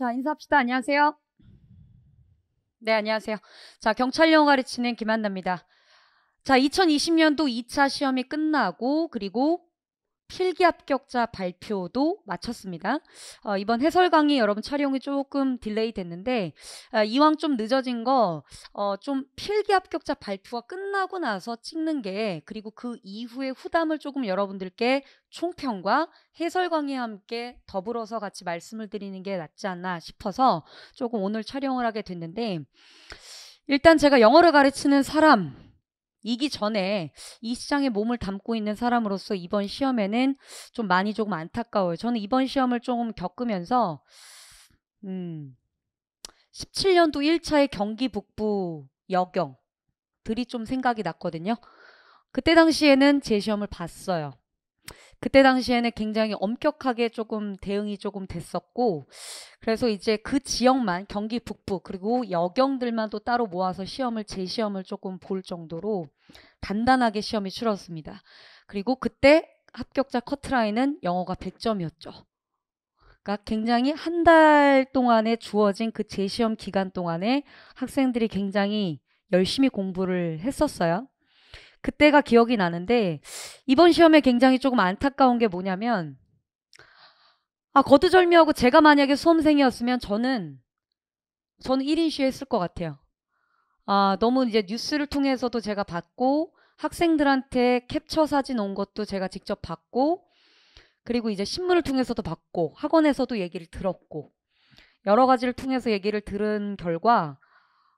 자, 인사합시다. 안녕하세요. 네, 안녕하세요. 자, 경찰용 가르치는 김한나입니다. 자, 2020년도 2차 시험이 끝나고 그리고 필기 합격자 발표도 마쳤습니다. 어, 이번 해설 강의 여러분 촬영이 조금 딜레이 됐는데 아, 이왕 좀 늦어진 거좀 어, 필기 합격자 발표가 끝나고 나서 찍는 게 그리고 그이후에 후담을 조금 여러분들께 총평과 해설 강의와 함께 더불어서 같이 말씀을 드리는 게 낫지 않나 싶어서 조금 오늘 촬영을 하게 됐는데 일단 제가 영어를 가르치는 사람 이기 전에 이 시장에 몸을 담고 있는 사람으로서 이번 시험에는 좀 많이 조금 안타까워요. 저는 이번 시험을 조금 겪으면서 음 17년도 1차의 경기 북부 여경들이 좀 생각이 났거든요. 그때 당시에는 제 시험을 봤어요. 그때 당시에는 굉장히 엄격하게 조금 대응이 조금 됐었고 그래서 이제 그 지역만 경기 북부 그리고 여경들만 또 따로 모아서 시험을 재시험을 조금 볼 정도로 단단하게 시험이 치렀습니다. 그리고 그때 합격자 커트라인은 영어가 100점이었죠. 그러니까 굉장히 한 달 동안에 주어진 그 재시험 기간 동안에 학생들이 굉장히 열심히 공부를 했었어요. 그때가 기억이 나는데 이번 시험에 굉장히 조금 안타까운 게 뭐냐면 아 거두절미하고 제가 만약에 수험생이었으면 저는 저는 1인 시에 했을 것 같아요. 아 너무 이제 뉴스를 통해서도 제가 봤고 학생들한테 캡처 사진 온 것도 제가 직접 봤고 그리고 이제 신문을 통해서도 봤고 학원에서도 얘기를 들었고 여러 가지를 통해서 얘기를 들은 결과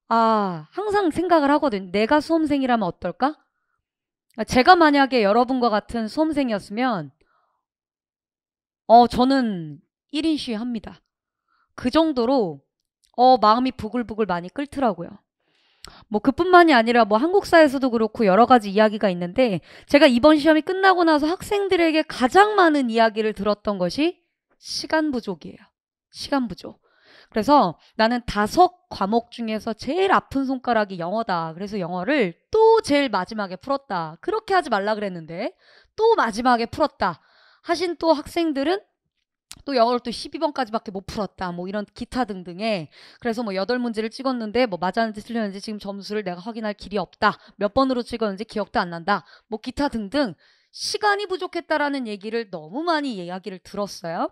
아 항상 생각을 하거든 내가 수험생이라면 어떨까 그러니까 제가 만약에 여러분과 같은 수험생이었으면 어 저는 1인 시위 합니다. 그 정도로 어 마음이 부글부글 많이 끓더라고요. 뭐 그뿐만이 아니라 뭐 한국사에서도 그렇고 여러 가지 이야기가 있는데 제가 이번 시험이 끝나고 나서 학생들에게 가장 많은 이야기를 들었던 것이 시간 부족이에요. 시간 부족. 그래서 나는 다섯 과목 중에서 제일 아픈 손가락이 영어다. 그래서 영어를 또 제일 마지막에 풀었다. 그렇게 하지 말라 그랬는데 또 마지막에 풀었다. 하신 또 학생들은 또 영어를 또 12번까지밖에 못 풀었다. 뭐 이런 기타 등등에 그래서 뭐 여덟 문제를 찍었는데 뭐 맞았는지 틀렸는지 지금 점수를 내가 확인할 길이 없다. 몇 번으로 찍었는지 기억도 안 난다. 뭐 기타 등등 시간이 부족했다라는 얘기를 너무 많이 이야기를 들었어요.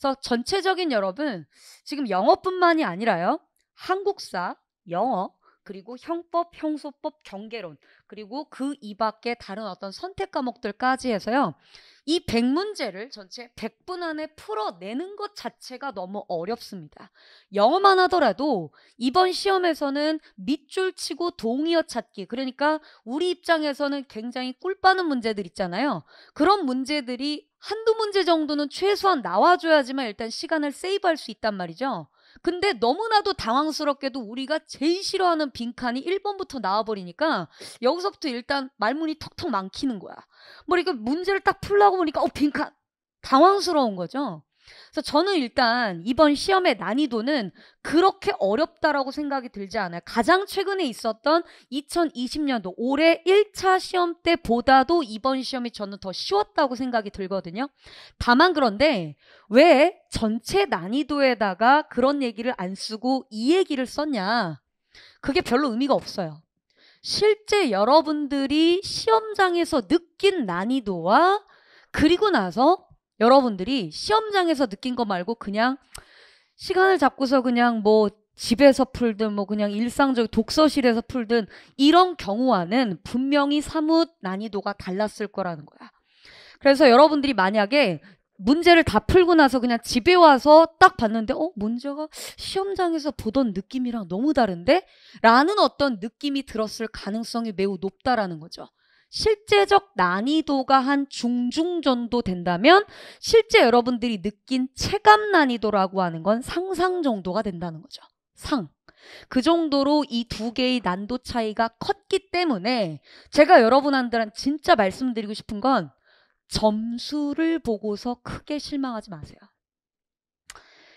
그래서 전체적인 여러분 지금 영어뿐만이 아니라요. 한국사, 영어, 그리고 형법, 형소법, 경계론 그리고 그 이밖에 다른 어떤 선택 과목들까지 해서요. 이 100문제를 전체 100분 안에 풀어내는 것 자체가 너무 어렵습니다. 영어만 하더라도 이번 시험에서는 밑줄 치고 동의어 찾기 그러니까 우리 입장에서는 굉장히 꿀 빠는 문제들 있잖아요. 그런 문제들이 한두 문제 정도는 최소한 나와줘야지만 일단 시간을 세이브할 수 있단 말이죠. 근데 너무나도 당황스럽게도 우리가 제일 싫어하는 빈칸이 1번부터 나와버리니까 여기서부터 일단 말문이 턱턱 망키는 거야. 뭐이거 문제를 딱 풀라고 보니까 어 빈칸 당황스러운 거죠. 그래서 저는 일단 이번 시험의 난이도는 그렇게 어렵다라고 생각이 들지 않아요. 가장 최근에 있었던 2020년도 올해 1차 시험 때보다도 이번 시험이 저는 더 쉬웠다고 생각이 들거든요. 다만 그런데 왜 전체 난이도에다가 그런 얘기를 안 쓰고 이 얘기를 썼냐? 그게 별로 의미가 없어요. 실제 여러분들이 시험장에서 느낀 난이도와 그리고 나서 여러분들이 시험장에서 느낀 거 말고 그냥 시간을 잡고서 그냥 뭐 집에서 풀든 뭐 그냥 일상적 독서실에서 풀든 이런 경우와는 분명히 사뭇 난이도가 달랐을 거라는 거야. 그래서 여러분들이 만약에 문제를 다 풀고 나서 그냥 집에 와서 딱 봤는데 어 문제가 시험장에서 보던 느낌이랑 너무 다른데 라는 어떤 느낌이 들었을 가능성이 매우 높다라는 거죠. 실제적 난이도가 한 중중 정도 된다면 실제 여러분들이 느낀 체감 난이도라고 하는 건 상상 정도가 된다는 거죠. 상. 그 정도로 이 두 개의 난도 차이가 컸기 때문에 제가 여러분들한테 진짜 말씀드리고 싶은 건 점수를 보고서 크게 실망하지 마세요.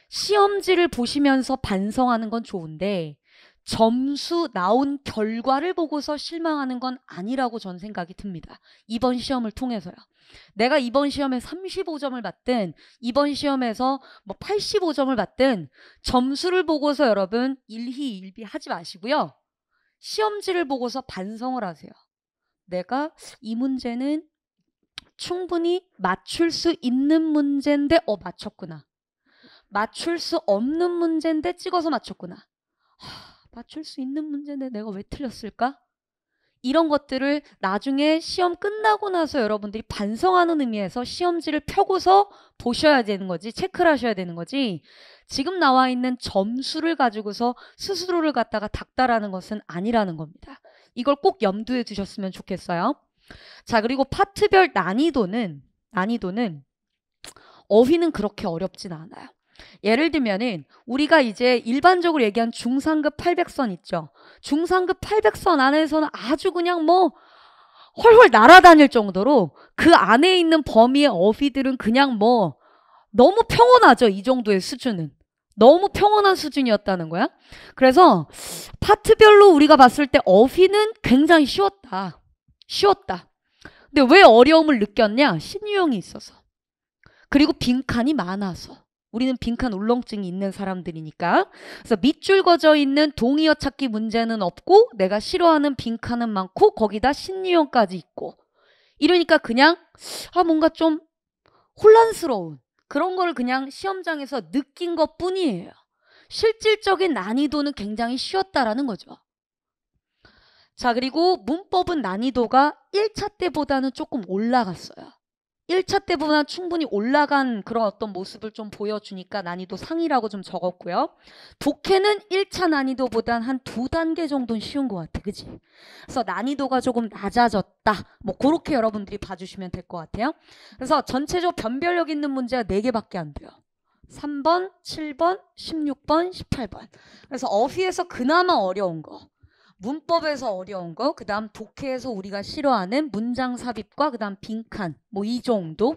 시험지를 보시면서 반성하는 건 좋은데 점수 나온 결과를 보고서 실망하는 건 아니라고 전 생각이 듭니다. 이번 시험을 통해서요. 내가 이번 시험에 35점을 받든 이번 시험에서 뭐 85점을 받든 점수를 보고서 여러분 일희일비 하지 마시고요. 시험지를 보고서 반성을 하세요. 내가 이 문제는 충분히 맞출 수 있는 문제인데 어 맞췄구나. 맞출 수 없는 문제인데 찍어서 맞췄구나. 하... 맞출 수 있는 문제인데 내가 왜 틀렸을까? 이런 것들을 나중에 시험 끝나고 나서 여러분들이 반성하는 의미에서 시험지를 펴고서 보셔야 되는 거지 체크를 하셔야 되는 거지 지금 나와 있는 점수를 가지고서 스스로를 갖다가 닦다라는 것은 아니라는 겁니다. 이걸 꼭 염두에 두셨으면 좋겠어요. 자 그리고 파트별 난이도는 난이도는 어휘는 그렇게 어렵진 않아요. 예를 들면은 우리가 이제 일반적으로 얘기한 중상급 800선 있죠. 중상급 800선 안에서는 아주 그냥 뭐 훨훨 날아다닐 정도로 그 안에 있는 범위의 어휘들은 그냥 뭐 너무 평온하죠. 이 정도의 수준은. 너무 평온한 수준이었다는 거야. 그래서 파트별로 우리가 봤을 때 어휘는 굉장히 쉬웠다. 쉬웠다. 근데 왜 어려움을 느꼈냐? 신유형이 있어서. 그리고 빈칸이 많아서. 우리는 빈칸 울렁증이 있는 사람들이니까. 그래서 밑줄 거져 있는 동의어 찾기 문제는 없고 내가 싫어하는 빈칸은 많고 거기다 신유형까지 있고. 이러니까 그냥 아 뭔가 좀 혼란스러운 그런 거를 그냥 시험장에서 느낀 것 뿐이에요. 실질적인 난이도는 굉장히 쉬웠다라는 거죠. 자, 그리고 문법은 난이도가 1차 때보다는 조금 올라갔어요. 일차 때보다 충분히 올라간 그런 어떤 모습을 좀 보여주니까 난이도 상이라고 좀 적었고요. 독해는 일차 난이도보단 한 두 단계 정도는 쉬운 것 같아. 그지? 그래서 난이도가 조금 낮아졌다. 뭐 그렇게 여러분들이 봐주시면 될 것 같아요. 그래서 전체적으로 변별력 있는 문제가 네개밖에안 돼요. 3번, 7번, 16번, 18번. 그래서 어휘에서 그나마 어려운 거. 문법에서 어려운 거, 그 다음 독해에서 우리가 싫어하는 문장 삽입과 그 다음 빈칸, 뭐 이 정도.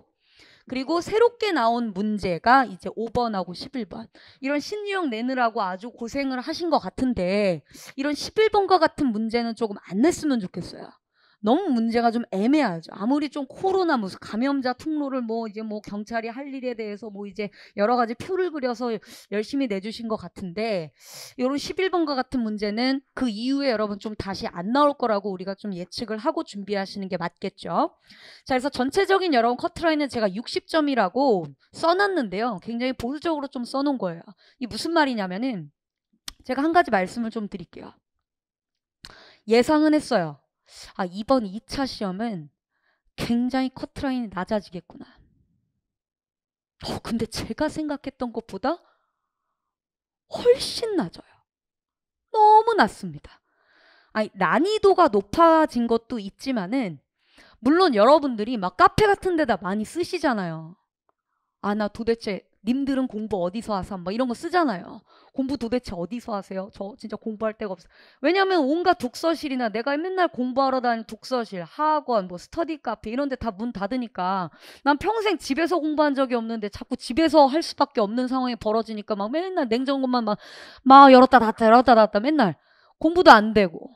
그리고 새롭게 나온 문제가 이제 5번하고 11번. 이런 신유형 내느라고 아주 고생을 하신 것 같은데, 이런 11번과 같은 문제는 조금 안 냈으면 좋겠어요. 너무 문제가 좀 애매하죠. 아무리 좀 코로나 무슨 감염자 통로를 뭐 이제 뭐 경찰이 할 일에 대해서 뭐 이제 여러 가지 표를 그려서 열심히 내주신 것 같은데 이런 11번과 같은 문제는 그 이후에 여러분 좀 다시 안 나올 거라고 우리가 좀 예측을 하고 준비하시는 게 맞겠죠. 자 그래서 전체적인 여러분 커트라인은 제가 60점이라고 써놨는데요. 굉장히 보수적으로 좀 써놓은 거예요. 이 무슨 말이냐면은 제가 한 가지 말씀을 좀 드릴게요. 예상은 했어요. 아, 이번 2차 시험은 굉장히 커트라인이 낮아지겠구나. 어, 근데 제가 생각했던 것보다 훨씬 낮아요. 너무 낮습니다. 아니, 난이도가 높아진 것도 있지만은, 물론 여러분들이 막 카페 같은 데다 많이 쓰시잖아요. 아, 나 도대체 님들은 공부 어디서 하세요막 이런 거 쓰잖아요. 공부 도대체 어디서 하세요? 저 진짜 공부할 데가 없어. 왜냐하면 온갖 독서실이나 내가 맨날 공부하러 다니는 독서실, 학원, 뭐 스터디 카페 이런 데 다 문 닫으니까 난 평생 집에서 공부한 적이 없는데 자꾸 집에서 할 수밖에 없는 상황이 벌어지니까 막 맨날 냉장고만 막, 막 열었다 닫았다 열었다 닫았다 맨날 공부도 안 되고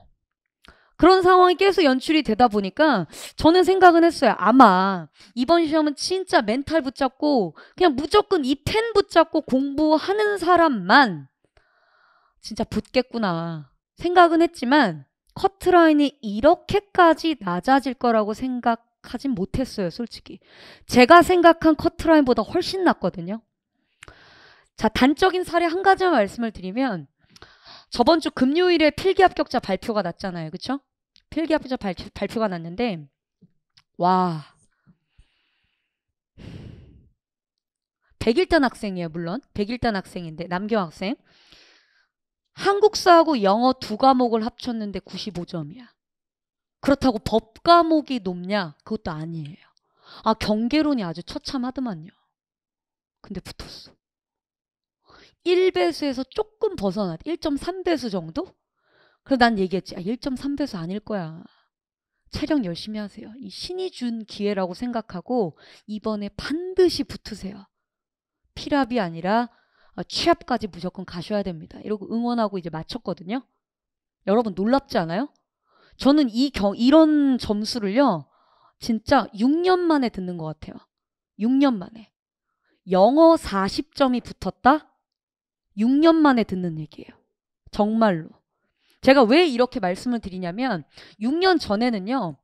그런 상황이 계속 연출이 되다 보니까 저는 생각은 했어요. 아마 이번 시험은 진짜 멘탈 붙잡고 그냥 무조건 이 텐 붙잡고 공부하는 사람만 진짜 붙겠구나 생각은 했지만 커트라인이 이렇게까지 낮아질 거라고 생각하진 못했어요. 솔직히. 제가 생각한 커트라인보다 훨씬 낮거든요. 자, 단적인 사례 한 가지만 말씀을 드리면 저번 주 금요일에 필기 합격자 발표가 났잖아요. 그쵸? 필기합부자 발표, 발표가 났는데 와 101단 학생이에요 물론 101단 학생인데 남경 학생 한국사하고 영어 두 과목을 합쳤는데 95점이야 그렇다고 법 과목이 높냐 그것도 아니에요 아 경계론이 아주 처참하더만요 근데 붙었어 1배수에서 조금 벗어났 1.3배수 정도? 그래서 난 얘기했지. 아, 1.3배수 아닐 거야. 촬영 열심히 하세요. 이 신이 준 기회라고 생각하고 이번에 반드시 붙으세요. 필압이 아니라 어, 취업까지 무조건 가셔야 됩니다. 이러고 응원하고 이제 마쳤거든요. 여러분 놀랍지 않아요? 저는 이 경, 이런 점수를요. 진짜 6년 만에 듣는 것 같아요. 6년 만에. 영어 40점이 붙었다? 6년 만에 듣는 얘기예요. 정말로. 제가 왜 이렇게 말씀을 드리냐면 6년 전에는요.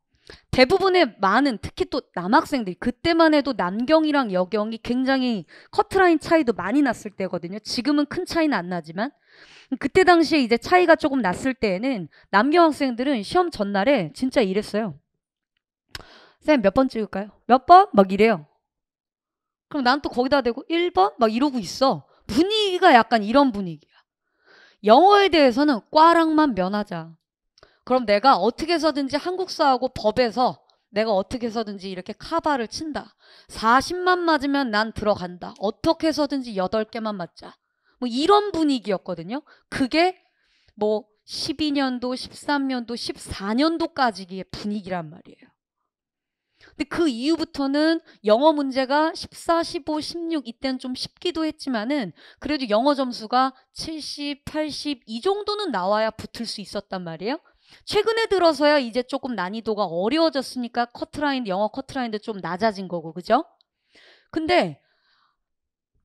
대부분의 많은 특히 또 남학생들이 그때만 해도 남경이랑 여경이 굉장히 커트라인 차이도 많이 났을 때거든요. 지금은 큰 차이는 안 나지만 그때 당시에 이제 차이가 조금 났을 때에는 남경 학생들은 시험 전날에 진짜 이랬어요. 쌤 몇 번 찍을까요? 몇 번? 막 이래요. 그럼 난 또 거기다 대고 1번? 막 이러고 있어. 분위기가 약간 이런 분위기야. 영어에 대해서는 과랑만 면하자. 그럼 내가 어떻게 해서든지 한국사하고 법에서 내가 어떻게 해서든지 이렇게 카바를 친다. 40만 맞으면 난 들어간다. 어떻게 해서든지 8개만 맞자. 뭐 이런 분위기였거든요. 그게 뭐 12년도, 13년도, 14년도까지의 분위기란 말이에요. 근데 그 이후부터는 영어 문제가 14, 15, 16 이때는 좀 쉽기도 했지만은 그래도 영어 점수가 70, 80 이 정도는 나와야 붙을 수 있었단 말이에요. 최근에 들어서야 이제 조금 난이도가 어려워졌으니까 커트라인 영어 커트라인도 좀 낮아진 거고 그죠? 근데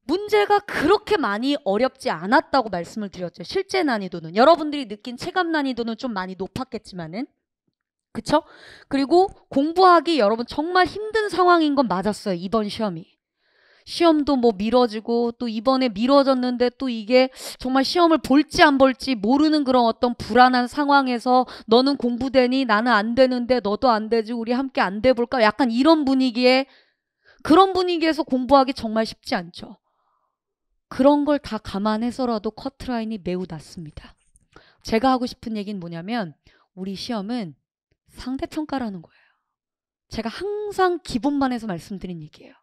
문제가 그렇게 많이 어렵지 않았다고 말씀을 드렸죠. 실제 난이도는 여러분들이 느낀 체감 난이도는 좀 많이 높았겠지만은 그쵸? 그리고 공부하기 여러분 정말 힘든 상황인 건 맞았어요. 이번 시험이. 시험도 뭐 미뤄지고 또 이번에 미뤄졌는데 또 이게 정말 시험을 볼지 안 볼지 모르는 그런 어떤 불안한 상황에서 너는 공부되니 나는 안 되는데 너도 안 되지 우리 함께 안 돼볼까 약간 이런 분위기에 그런 분위기에서 공부하기 정말 쉽지 않죠. 그런 걸 다 감안해서라도 커트라인이 매우 낮습니다. 제가 하고 싶은 얘기는 뭐냐면 우리 시험은 상대평가라는 거예요. 제가 항상 기본만 해서 말씀드린 얘기예요.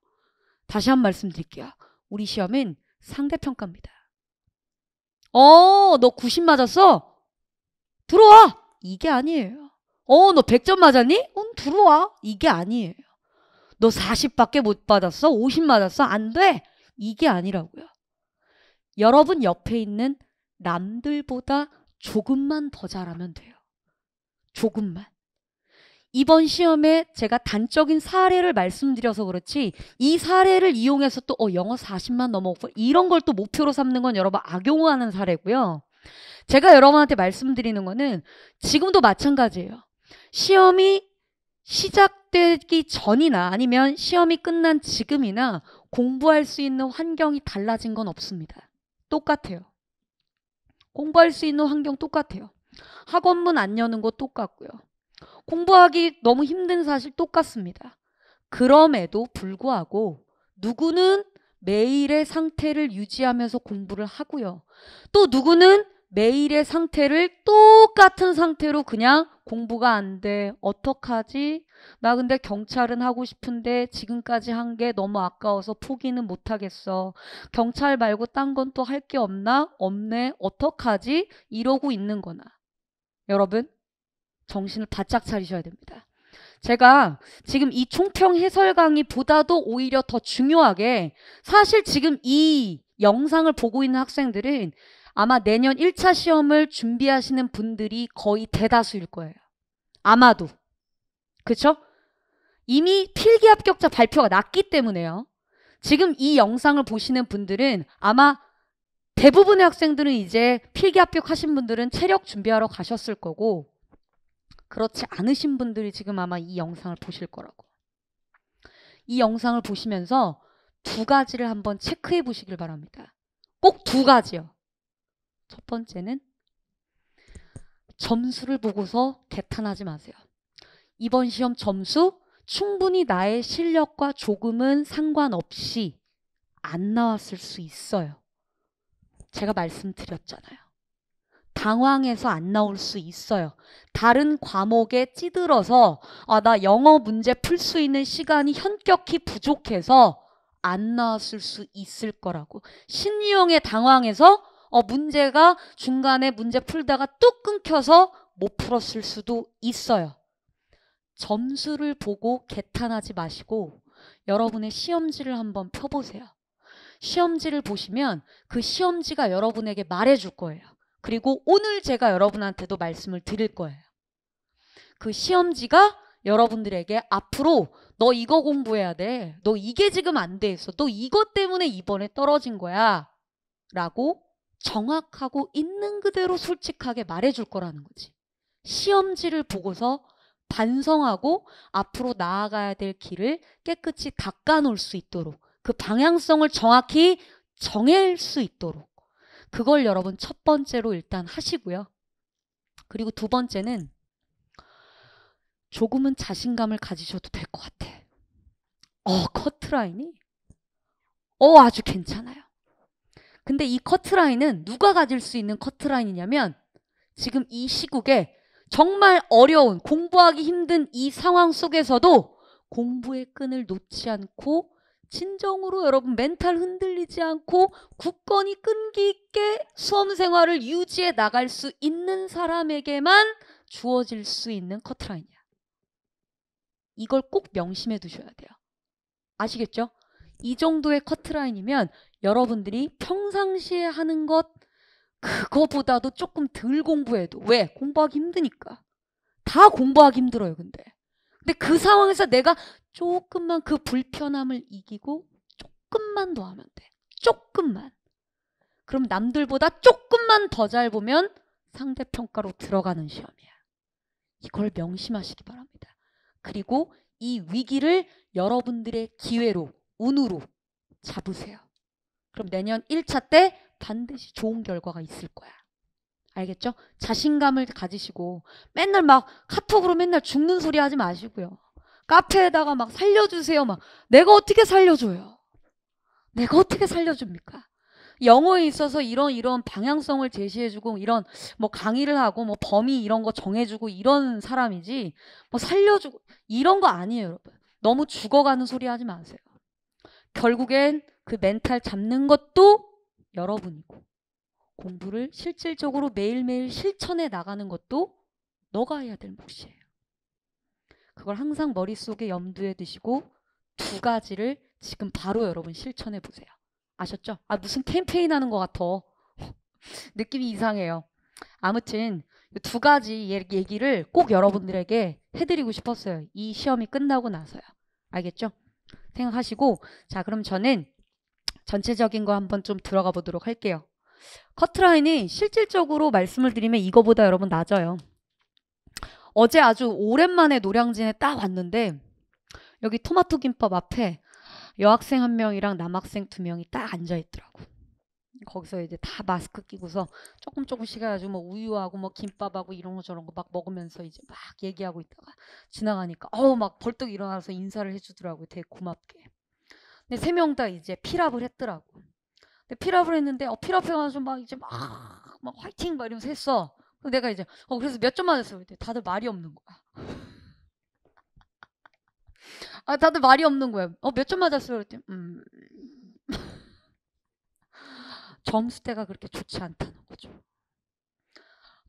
다시 한 번 말씀드릴게요. 우리 시험은 상대평가입니다. 어, 너 90 맞았어? 들어와! 이게 아니에요. 어, 너 100점 맞았니? 응, 들어와. 이게 아니에요. 너 40밖에 못 받았어? 50 맞았어? 안 돼! 이게 아니라고요. 여러분 옆에 있는 남들보다 조금만 더 잘하면 돼요. 조금만. 이번 시험에 제가 단적인 사례를 말씀드려서 그렇지 이 사례를 이용해서 또 어, 영어 40만 넘어오고 이런 걸 또 목표로 삼는 건 여러분 악용하는 사례고요. 제가 여러분한테 말씀드리는 거는 지금도 마찬가지예요. 시험이 시작되기 전이나 아니면 시험이 끝난 지금이나 공부할 수 있는 환경이 달라진 건 없습니다. 똑같아요. 공부할 수 있는 환경 똑같아요. 학원문 안 여는 거 똑같고요. 공부하기 너무 힘든 사실 똑같습니다. 그럼에도 불구하고 누구는 매일의 상태를 유지하면서 공부를 하고요. 또 누구는 매일의 상태를 똑같은 상태로 그냥 공부가 안 돼. 어떡하지? 나 근데 경찰은 하고 싶은데 지금까지 한 게 너무 아까워서 포기는 못 하겠어. 경찰 말고 딴 건 또 할 게 없나? 없네. 어떡하지? 이러고 있는 거나. 여러분, 정신을 바짝 차리셔야 됩니다. 제가 지금 이 총평 해설 강의보다도 오히려 더 중요하게 사실 지금 이 영상을 보고 있는 학생들은 아마 내년 1차 시험을 준비하시는 분들이 거의 대다수일 거예요. 아마도. 그쵸? 이미 필기 합격자 발표가 났기 때문에요. 지금 이 영상을 보시는 분들은 아마 대부분의 학생들은 이제 필기 합격하신 분들은 체력 준비하러 가셨을 거고 그렇지 않으신 분들이 지금 아마 이 영상을 보실 거라고. 이 영상을 보시면서 두 가지를 한번 체크해 보시길 바랍니다. 꼭 두 가지요. 첫 번째는 점수를 보고서 개탄하지 마세요. 이번 시험 점수 충분히 나의 실력과 조금은 상관없이 안 나왔을 수 있어요. 제가 말씀드렸잖아요. 당황해서 안 나올 수 있어요. 다른 과목에 찌들어서 아, 나 영어 문제 풀 수 있는 시간이 현격히 부족해서 안 나왔을 수 있을 거라고. 신유형에 당황해서 어, 문제가 중간에 문제 풀다가 뚝 끊겨서 못 풀었을 수도 있어요. 점수를 보고 개탄하지 마시고 여러분의 시험지를 한번 펴보세요. 시험지를 보시면 그 시험지가 여러분에게 말해줄 거예요. 그리고 오늘 제가 여러분한테도 말씀을 드릴 거예요. 그 시험지가 여러분들에게 앞으로 너 이거 공부해야 돼. 너 이게 지금 안 돼서 너 이것 때문에 이번에 떨어진 거야. 라고 정확하고 있는 그대로 솔직하게 말해줄 거라는 거지. 시험지를 보고서 반성하고 앞으로 나아가야 될 길을 깨끗이 닦아놓을 수 있도록 그 방향성을 정확히 정할 수 있도록 그걸 여러분 첫 번째로 일단 하시고요. 그리고 두 번째는 조금은 자신감을 가지셔도 될 것 같아. 어, 커트라인이? 어, 아주 괜찮아요. 근데 이 커트라인은 누가 가질 수 있는 커트라인이냐면 지금 이 시국에 정말 어려운 공부하기 힘든 이 상황 속에서도 공부의 끈을 놓지 않고 진정으로 여러분 멘탈 흔들리지 않고 굳건히 끈기 있게 수험 생활을 유지해 나갈 수 있는 사람에게만 주어질 수 있는 커트라인이야. 이걸 꼭 명심해 두셔야 돼요. 아시겠죠? 이 정도의 커트라인이면 여러분들이 평상시에 하는 것 그거보다도 조금 덜 공부해도 왜? 공부하기 힘드니까. 다 공부하기 힘들어요, 근데. 근데 그 상황에서 내가 조금만 그 불편함을 이기고 조금만 더 하면 돼. 조금만. 그럼 남들보다 조금만 더 잘 보면 상대평가로 들어가는 시험이야. 이걸 명심하시기 바랍니다. 그리고 이 위기를 여러분들의 기회로, 운으로 잡으세요. 그럼 내년 1차 때 반드시 좋은 결과가 있을 거야. 알겠죠? 자신감을 가지시고 맨날 막 카톡으로 맨날 죽는 소리 하지 마시고요. 카페에다가 막 살려주세요. 막 내가 어떻게 살려줘요? 내가 어떻게 살려줍니까? 영어에 있어서 이런 이런 방향성을 제시해주고 이런 뭐 강의를 하고 뭐 범위 이런 거 정해주고 이런 사람이지 뭐 살려주고 이런 거 아니에요 여러분 너무 죽어가는 소리 하지 마세요 결국엔 그 멘탈 잡는 것도 여러분이고 공부를 실질적으로 매일매일 실천해 나가는 것도 너가 해야 될 몫이에요 그걸 항상 머릿속에 염두에 두시고 두 가지를 지금 바로 여러분 실천해 보세요. 아셨죠? 아 무슨 캠페인 하는 것 같아. 느낌이 이상해요. 아무튼 두 가지 얘기를 꼭 여러분들에게 해드리고 싶었어요. 이 시험이 끝나고 나서요. 알겠죠? 생각하시고 자 그럼 저는 전체적인 거 한번 좀 들어가 보도록 할게요. 커트라인이 실질적으로 말씀을 드리면 이거보다 여러분 낮아요. 어제 아주 오랜만에 노량진에 딱 왔는데 여기 토마토 김밥 앞에 여학생 한 명이랑 남학생 두 명이 딱 앉아 있더라고. 거기서 이제 다 마스크 끼고서 조금 조금씩 해가지고 뭐 우유하고 뭐 김밥하고 이런 거 저런 거 막 먹으면서 이제 막 얘기하고 있다가 지나가니까 어우 막 벌떡 일어나서 인사를 해주더라고요. 되게 고맙게. 근데 세명 다 이제 필압을 했더라고. 근데 필압을 했는데 어 필압해가지고 막 이제 막 막 화이팅 막 이러면서 했어. 내가 이제 어 그래서 몇 점 맞았어 그때 다들 말이 없는 거야. 아 다들 말이 없는 거야. 어 몇 점 맞았어 그랬음 점수대가 그렇게 좋지 않다는 거죠.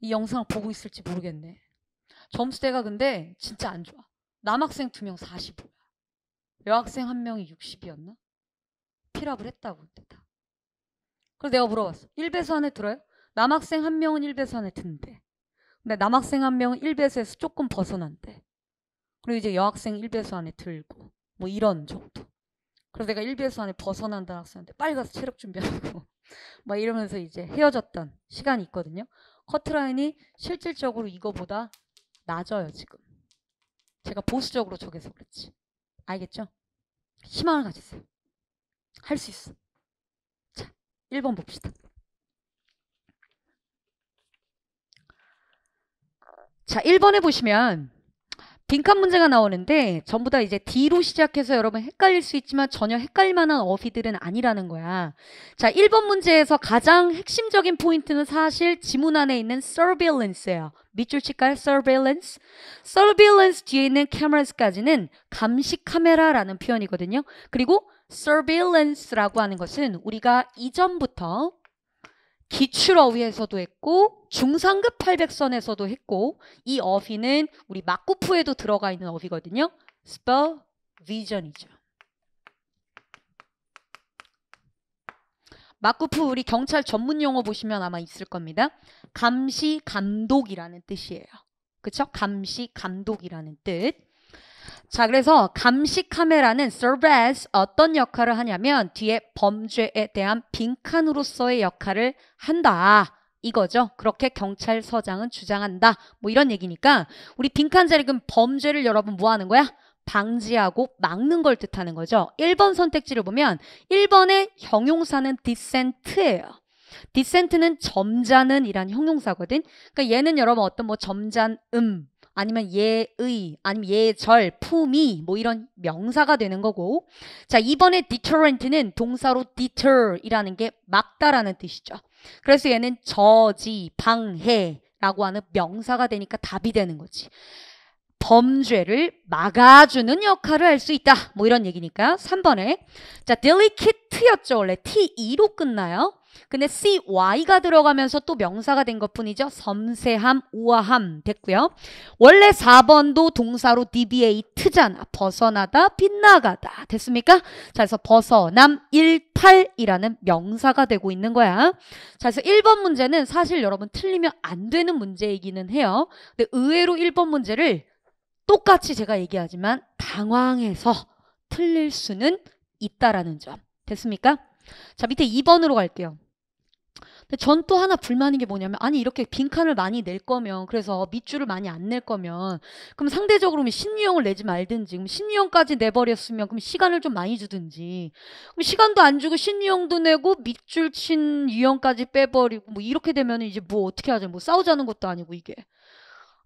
이 영상을 보고 있을지 모르겠네. 점수대가 근데 진짜 안 좋아. 남학생 두명 45야. 여학생 한 명이 60이었나? 필압을 했다고 그때 다. 그래서 내가 물어봤어. 1배수 안에 들어요? 남학생 한 명은 1배수 안에 든대. 근데 남학생 한 명은 1배수에서 조금 벗어난대. 그리고 이제 여학생 1배수 안에 들고 뭐 이런 정도. 그래서 내가 1배수 안에 벗어난다 학생한테 빨리 가서 체력 준비하고 막 이러면서 이제 헤어졌던 시간이 있거든요. 커트라인이 실질적으로 이거보다 낮아요 지금. 제가 보수적으로 적해서 그렇지. 알겠죠? 희망을 가지세요. 할 수 있어. 자, 1번 봅시다. 자, 1번에 보시면 빈칸 문제가 나오는데 전부 다 이제 D로 시작해서 여러분 헷갈릴 수 있지만 전혀 헷갈릴 만한 어휘들은 아니라는 거야. 자, 1번 문제에서 가장 핵심적인 포인트는 사실 지문 안에 있는 surveillance예요. 밑줄 칠까요? surveillance. surveillance 뒤에 있는 cameras까지는 감시 카메라라는 표현이거든요. 그리고 surveillance라고 하는 것은 우리가 이전부터 기출 어휘에서도 했고 중상급 800선에서도 했고 이 어휘는 우리 마쿠프에도 들어가 있는 어휘거든요. 스퍼 비전이죠. 마쿠프 우리 경찰 전문 용어 보시면 아마 있을 겁니다. 감시 감독이라는 뜻이에요. 그쵸? 감시 감독이라는 뜻. 자 그래서 감시 카메라는 s e r v 어떤 역할을 하냐면 뒤에 범죄에 대한 빈칸으로서의 역할을 한다. 이거죠. 그렇게 경찰서장은 주장한다. 뭐 이런 얘기니까 우리 빈칸 자리금 범죄를 여러분 뭐 하는 거야? 방지하고 막는 걸 뜻하는 거죠. 1번 선택지를 보면 1번의 형용사는 디센트 s 예요디센트는 점잖은 이란 형용사거든. 그러니까 얘는 여러분 어떤 뭐 점잖음 아니면 예의, 아니면 예절, 품위 뭐 이런 명사가 되는 거고 자 이번에 deterrent는 동사로 deter이라는 게 막다라는 뜻이죠. 그래서 얘는 저지, 방해라고 하는 명사가 되니까 답이 되는 거지. 범죄를 막아주는 역할을 할 수 있다. 뭐 이런 얘기니까요. 3번에. 자, delicate였죠. 원래 T2로 끝나요. 근데 cy가 들어가면서 또 명사가 된 것뿐이죠. 섬세함, 우아함 됐고요. 원래 4번도 동사로 deviate잖아. 벗어나다, 빗나가다. 됐습니까? 자, 그래서 벗어남 18이라는 명사가 되고 있는 거야. 자, 그래서 1번 문제는 사실 여러분 틀리면 안 되는 문제이기는 해요. 근데 의외로 1번 문제를 똑같이 제가 얘기하지만 당황해서 틀릴 수는 있다라는 점. 됐습니까? 자, 밑에 2번으로 갈게요. 근데 전 또 하나 불만인 게 뭐냐면 아니 이렇게 빈칸을 많이 낼 거면 그래서 밑줄을 많이 안 낼 거면 그럼 상대적으로 신유형을 내지 말든지 그럼 신유형까지 내버렸으면 그럼 시간을 좀 많이 주든지 그럼 시간도 안 주고 신유형도 내고 밑줄 친 유형까지 빼버리고 뭐 이렇게 되면 이제 뭐 어떻게 하죠 뭐 싸우자는 것도 아니고 이게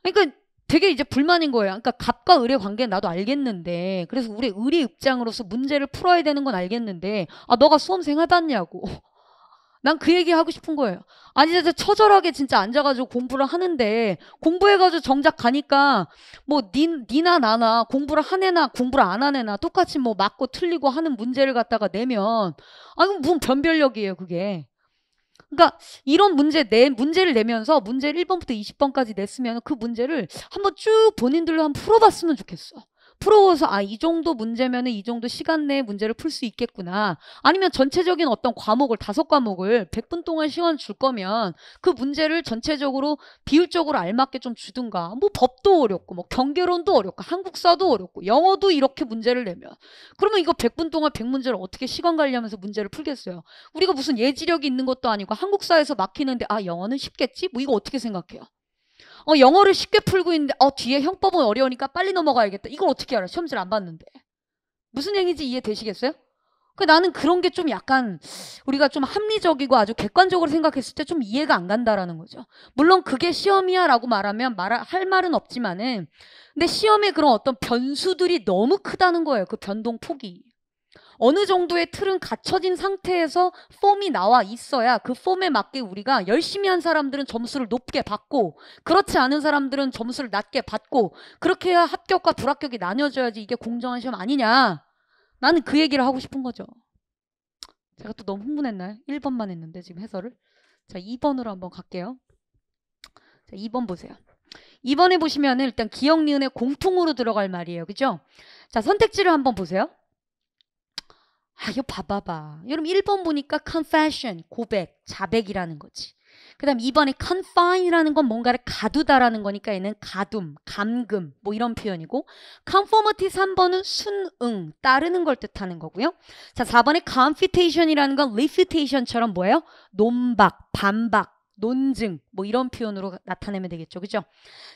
그러니까 되게 이제 불만인 거예요. 그러니까 갑과 을의 관계는 나도 알겠는데 그래서 우리 의리 입장으로서 문제를 풀어야 되는 건 알겠는데 아 너가 수험생 하다냐고 난그 얘기 하고 싶은 거예요. 아니, 진짜 처절하게 진짜 앉아가지고 공부를 하는데, 공부해가지고 정작 가니까, 뭐, 니, 니나 나나, 공부를 한 애나, 공부를 안한 애나, 똑같이 뭐, 맞고 틀리고 하는 문제를 갖다가 내면, 아, 이건 무슨 변별력이에요, 그게. 그러니까 이런 문제 내 문제를 내면서 문제 를 1번부터 20번까지 냈으면 그 문제를 한번 쭉 본인들로 한번 풀어봤으면 좋겠어. 풀어서 아 이 정도 문제면은 이 정도 시간 내에 문제를 풀 수 있겠구나 아니면 전체적인 어떤 과목을 다섯 과목을 100분 동안 시간 줄 거면 그 문제를 전체적으로 비율적으로 알맞게 좀 주든가 뭐 법도 어렵고 뭐 경계론도 어렵고 한국사도 어렵고 영어도 이렇게 문제를 내면 그러면 이거 100분 동안 100문제를 어떻게 시간 관리하면서 문제를 풀겠어요 우리가 무슨 예지력이 있는 것도 아니고 한국사에서 막히는데 아 영어는 쉽겠지 뭐 이거 어떻게 생각해요 어, 영어를 쉽게 풀고 있는데 어, 뒤에 형법은 어려우니까 빨리 넘어가야겠다. 이걸 어떻게 알아? 시험지를 안 봤는데. 무슨 행위인지 이해되시겠어요? 그 나는 그런 게 좀 약간 우리가 좀 합리적이고 아주 객관적으로 생각했을 때 좀 이해가 안 간다라는 거죠. 물론 그게 시험이야라고 말하면 말할 말은 없지만은 근데 시험의 그런 어떤 변수들이 너무 크다는 거예요. 그 변동 폭이. 어느 정도의 틀은 갖춰진 상태에서 폼이 나와 있어야 그 폼에 맞게 우리가 열심히 한 사람들은 점수를 높게 받고 그렇지 않은 사람들은 점수를 낮게 받고 그렇게 해야 합격과 불합격이 나뉘어져야지 이게 공정한 시험 아니냐. 나는 그 얘기를 하고 싶은 거죠. 제가 또 너무 흥분했나요? 1번만 했는데 지금 해설을. 자, 2번으로 한번 갈게요. 자, 2번 보세요. 2번에 보시면 일단 기억 니은의 공통으로 들어갈 말이에요. 그죠? 자, 선택지를 한번 보세요. 아, 이거 봐봐봐. 여러분 1번 보니까 confession, 고백, 자백이라는 거지. 그 다음 2번에 confine이라는 건 뭔가를 가두다라는 거니까 얘는 가둠, 감금 뭐 이런 표현이고 conformity 3번은 순응, 따르는 걸 뜻하는 거고요. 자 4번에 confutation이라는 건 refutation처럼 뭐예요? 논박, 반박, 논증 뭐 이런 표현으로 나타내면 되겠죠. 그죠?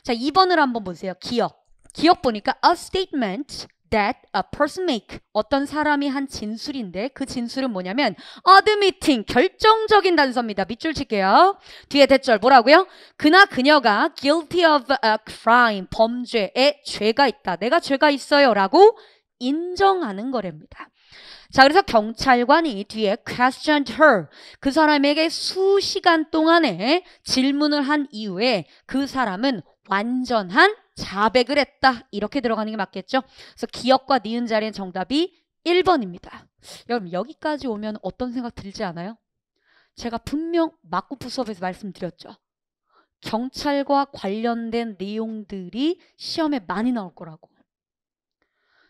자 2번을 한번 보세요. 기억. 기억 보니까 a statement that a person make 어떤 사람이 한 진술인데 그 진술은 뭐냐면 admitting 결정적인 단서입니다. 밑줄 칠게요. 뒤에 대절 뭐라고요? 그나 그녀가 guilty of a crime 범죄에 죄가 있다. 내가 죄가 있어요라고 인정하는 거랍니다. 자, 그래서 경찰관이 뒤에 questioned her. 그 사람에게 수시간 동안에 질문을 한 이후에 그 사람은 완전한 자백을 했다. 이렇게 들어가는 게 맞겠죠? 그래서 기억과 니은 자리엔 정답이 1번입니다. 여러분 여기까지 오면 어떤 생각 들지 않아요? 제가 분명 막구부 수업에서 말씀드렸죠. 경찰과 관련된 내용들이 시험에 많이 나올 거라고.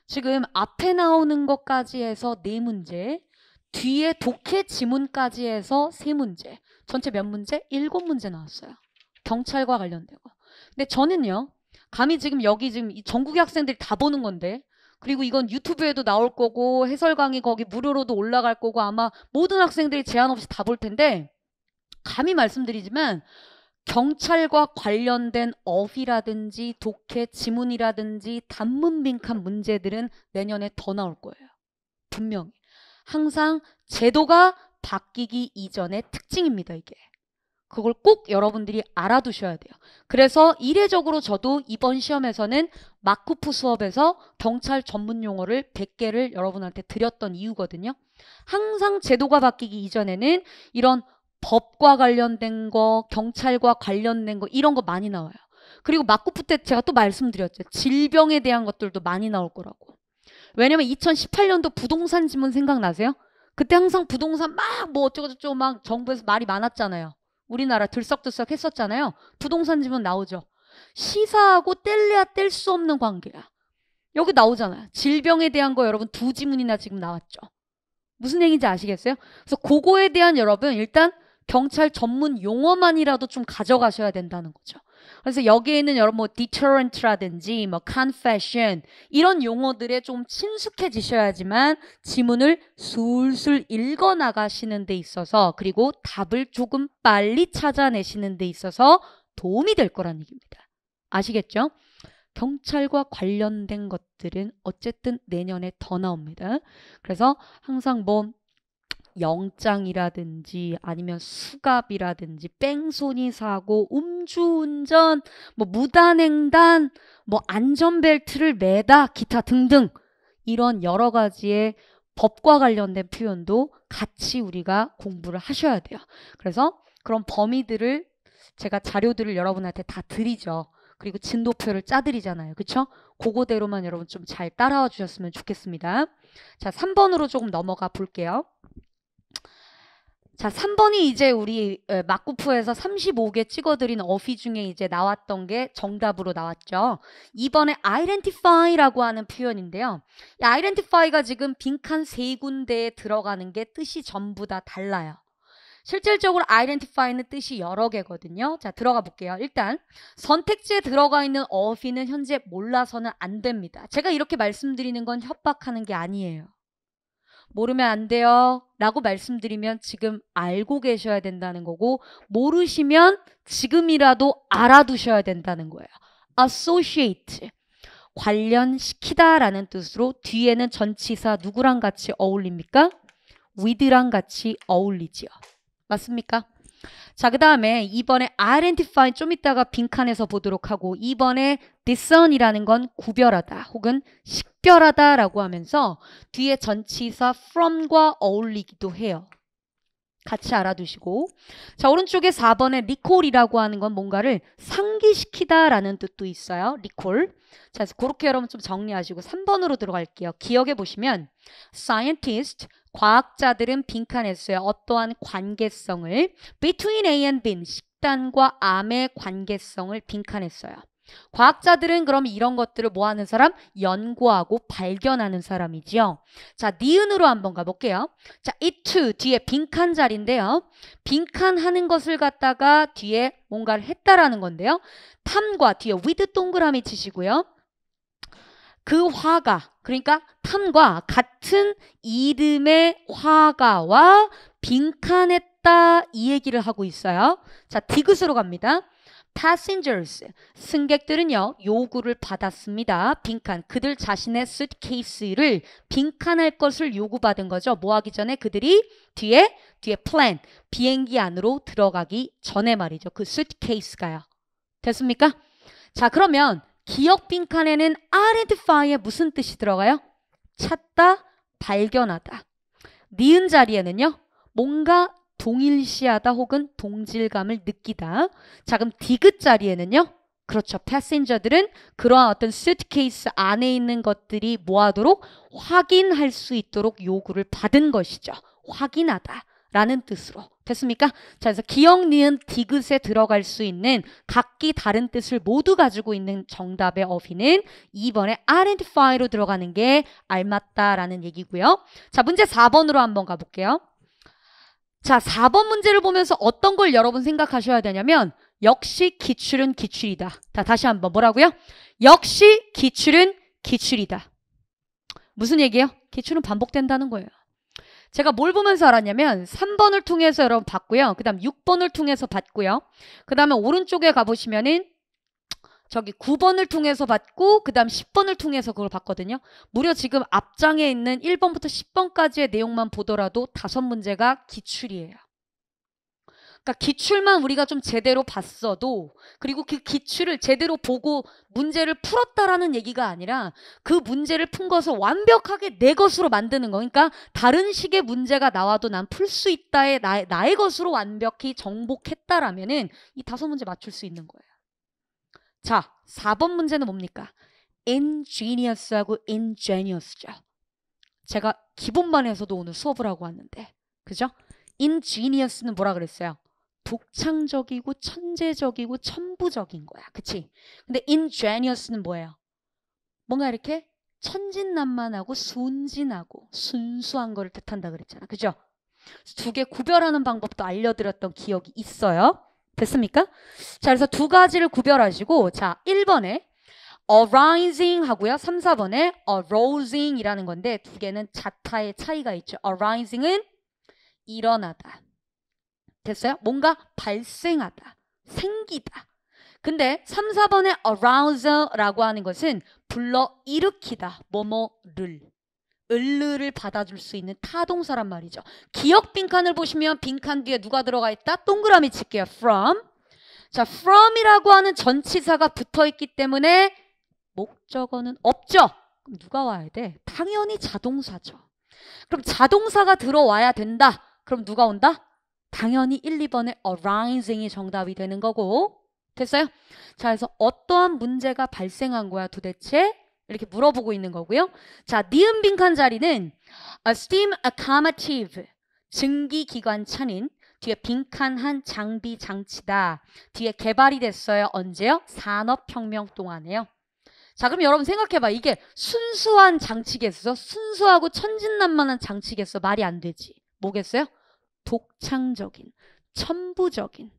지금 앞에 나오는 것까지 해서 네 문제, 뒤에 독해 지문까지 해서 세 문제, 전체 몇 문제? 일곱 문제 나왔어요. 경찰과 관련되고. 근데 저는요, 감히 지금 여기 지금 이 전국의 학생들이 다 보는 건데 그리고 이건 유튜브에도 나올 거고 해설 강의 거기 무료로도 올라갈 거고 아마 모든 학생들이 제한 없이 다 볼 텐데 감히 말씀드리지만 경찰과 관련된 어휘라든지 독해 지문이라든지 단문 민칸 문제들은 내년에 더 나올 거예요. 분명히. 항상 제도가 바뀌기 이전의 특징입니다, 이게. 그걸 꼭 여러분들이 알아두셔야 돼요. 그래서 이례적으로 저도 이번 시험에서는 마쿠프 수업에서 경찰 전문 용어를 100개를 여러분한테 드렸던 이유거든요. 항상 제도가 바뀌기 이전에는 이런 법과 관련된 거, 경찰과 관련된 거 이런 거 많이 나와요. 그리고 마쿠프 때 제가 또 말씀드렸죠. 질병에 대한 것들도 많이 나올 거라고. 왜냐면 2018년도 부동산 지문 생각나세요? 그때 항상 부동산 막 뭐 어쩌고저쩌고 막 정부에서 말이 많았잖아요. 우리나라 들썩들썩 했었잖아요. 부동산 지문 나오죠. 시사하고 뗄래야 뗄 수 없는 관계야. 여기 나오잖아. 요 질병에 대한 거 여러분 두 지문이나 지금 나왔죠. 무슨 얘기인지 아시겠어요? 그래서 그거에 대한 여러분 일단 경찰 전문 용어만이라도 좀 가져가셔야 된다는 거죠. 그래서 여기에는 여러분 뭐 deterrent라든지 뭐 confession 이런 용어들에 좀 친숙해지셔야지만 지문을 술술 읽어 나가시는 데 있어서 그리고 답을 조금 빨리 찾아내시는 데 있어서 도움이 될 거란 얘기입니다. 아시겠죠? 경찰과 관련된 것들은 어쨌든 내년에 더 나옵니다. 그래서 항상 뭐 영장이라든지 아니면 수갑이라든지 뺑소니 사고, 음주운전, 뭐 무단횡단, 뭐 안전벨트를 매다, 기타 등등 이런 여러 가지의 법과 관련된 표현도 같이 우리가 공부를 하셔야 돼요. 그래서 그런 범위들을 제가 자료들을 여러분한테 다 드리죠. 그리고 진도표를 짜드리잖아요. 그쵸? 그거대로만 여러분 좀 잘 따라와 주셨으면 좋겠습니다. 자, 3번으로 조금 넘어가 볼게요. 자, 3번이 이제 우리 막구프에서 35개 찍어드린 어휘 중에 이제 나왔던 게 정답으로 나왔죠. 이번에 identify라고 하는 표현인데요. 이 identify가 지금 빈칸 세 군데에 들어가는 게 뜻이 전부 다 달라요. 실질적으로 identify는 뜻이 여러 개거든요. 자, 들어가 볼게요. 일단 선택지에 들어가 있는 어휘는 현재 몰라서는 안 됩니다. 제가 이렇게 말씀드리는 건 협박하는 게 아니에요. 모르면 안 돼요. 라고 말씀드리면 지금 알고 계셔야 된다는 거고, 모르시면 지금이라도 알아두셔야 된다는 거예요. associate. 관련시키다 라는 뜻으로 뒤에는 전치사 누구랑 같이 어울립니까? with랑 같이 어울리지요. 맞습니까? 자, 그 다음에 이번에 identify 좀 이따가 빈칸에서 보도록 하고 이번에 discern이라는 건 구별하다 혹은 식별하다라고 하면서 뒤에 전치사 from과 어울리기도 해요. 같이 알아두시고 자 오른쪽에 4번에 리콜이라고 하는 건 뭔가를 상기시키다 라는 뜻도 있어요 리콜 자 그래서 그렇게 여러분 좀 정리하시고 3번으로 들어갈게요 기억해 보시면 scientist 과학자들은 빈칸에서요 어떠한 관계성을 between A and B 식단과 암의 관계성을 빈칸했어요 과학자들은 그럼 이런 것들을 뭐 하는 사람? 연구하고 발견하는 사람이지요. 자, 니은으로 한번 가볼게요. 자, it 뒤에 빈칸 자리인데요. 빈칸 하는 것을 갖다가 뒤에 뭔가를 했다라는 건데요. 탐과 뒤에 with 동그라미 치시고요. 그 화가 그러니까 탐과 같은 이름의 화가와 빈칸했다 이 얘기를 하고 있어요. 자 디귿으로 갑니다. passengers 승객들은요 요구를 받았습니다. 빈칸 그들 자신의 suitcase를 빈칸할 것을 요구받은 거죠. 뭐 하기 전에 그들이 뒤에 뒤에 plan 비행기 안으로 들어가기 전에 말이죠. 그 suitcase가요. 됐습니까? 자 그러면 기억 빈칸에는 identify의 무슨 뜻이 들어가요? 찾다, 발견하다. 니은 자리에는요. 뭔가 동일시하다 혹은 동질감을 느끼다. 자 그럼 디귿 자리에는요. 그렇죠. 패센저들은 그러한 어떤 스트케이스 안에 있는 것들이 뭐하도록 확인할 수 있도록 요구를 받은 것이죠. 확인하다. 라는 뜻으로 됐습니까? 자, 그래서 기억, 니은, 디귿에 들어갈 수 있는 각기 다른 뜻을 모두 가지고 있는 정답의 어휘는 2번에 identify로 들어가는 게 알맞다라는 얘기고요. 자, 문제 4번으로 한번 가볼게요. 자, 4번 문제를 보면서 어떤 걸 여러분 생각하셔야 되냐면 역시 기출은 기출이다. 자, 다시 한번 뭐라고요? 역시 기출은 기출이다. 무슨 얘기예요? 기출은 반복된다는 거예요. 제가 뭘 보면서 알았냐면 3번을 통해서 여러분 봤고요. 그 다음 6번을 통해서 봤고요. 그 다음에 오른쪽에 가보시면은 저기 9번을 통해서 받고 그 다음 10번을 통해서 그걸 받거든요. 무려 지금 앞장에 있는 1번부터 10번까지의 내용만 보더라도 다섯 문제가 기출이에요. 그러니까 기출만 우리가 좀 제대로 봤어도 그리고 그 기출을 제대로 보고 문제를 풀었다라는 얘기가 아니라 그 문제를 푼 것을 완벽하게 내 것으로 만드는 거 그러니까 다른 식의 문제가 나와도 난 풀 수있다에 나의, 나의 것으로 완벽히 정복했다라면은 이 다섯 문제 맞출 수 있는 거예요. 자, 4번 문제는 뭡니까? ingenious하고 ingenious죠. 제가 기본만 해서도 오늘 수업을 하고 왔는데 그죠? ingenious는 뭐라 그랬어요? 독창적이고 천재적이고 천부적인 거야. 그치? 근데 ingenious는 뭐예요? 뭔가 이렇게 천진난만하고 순진하고 순수한 거를 뜻한다 그랬잖아. 그죠? 두 개 구별하는 방법도 알려드렸던 기억이 있어요. 됐습니까? 자, 그래서 두 가지를 구별하시고, 자, 1번에 arising 하고요. 3, 4번에 arosing 이라는 건데, 두 개는 자타의 차이가 있죠. arising은 일어나다. 됐어요? 뭔가 발생하다. 생기다. 근데 3, 4번의 arouse라고 하는 것은 불러 일으키다. 뭐뭐를. 을르를 받아줄 수 있는 타동사란 말이죠. 기억 빈칸을 보시면 빈칸 뒤에 누가 들어가 있다? 동그라미 칠게요. from. 자, from이라고 하는 전치사가 붙어 있기 때문에 목적어는 없죠. 그럼 누가 와야 돼? 당연히 자동사죠. 그럼 자동사가 들어와야 된다. 그럼 누가 온다? 당연히 1, 2번의 arising이 정답이 되는 거고 됐어요? 자, 그래서 어떠한 문제가 발생한 거야 도대체? 이렇게 물어보고 있는 거고요. 자, 니은 빈칸 자리는 a steam accommodative 증기기관차는 뒤에 빈칸한 장비 장치다. 뒤에 개발이 됐어요. 언제요? 산업혁명 동안에요. 자 그럼 여러분 생각해봐. 이게 순수한 장치겠어? 순수하고 천진난만한 장치겠어? 말이 안 되지. 뭐겠어요? 독창적인, 천부적인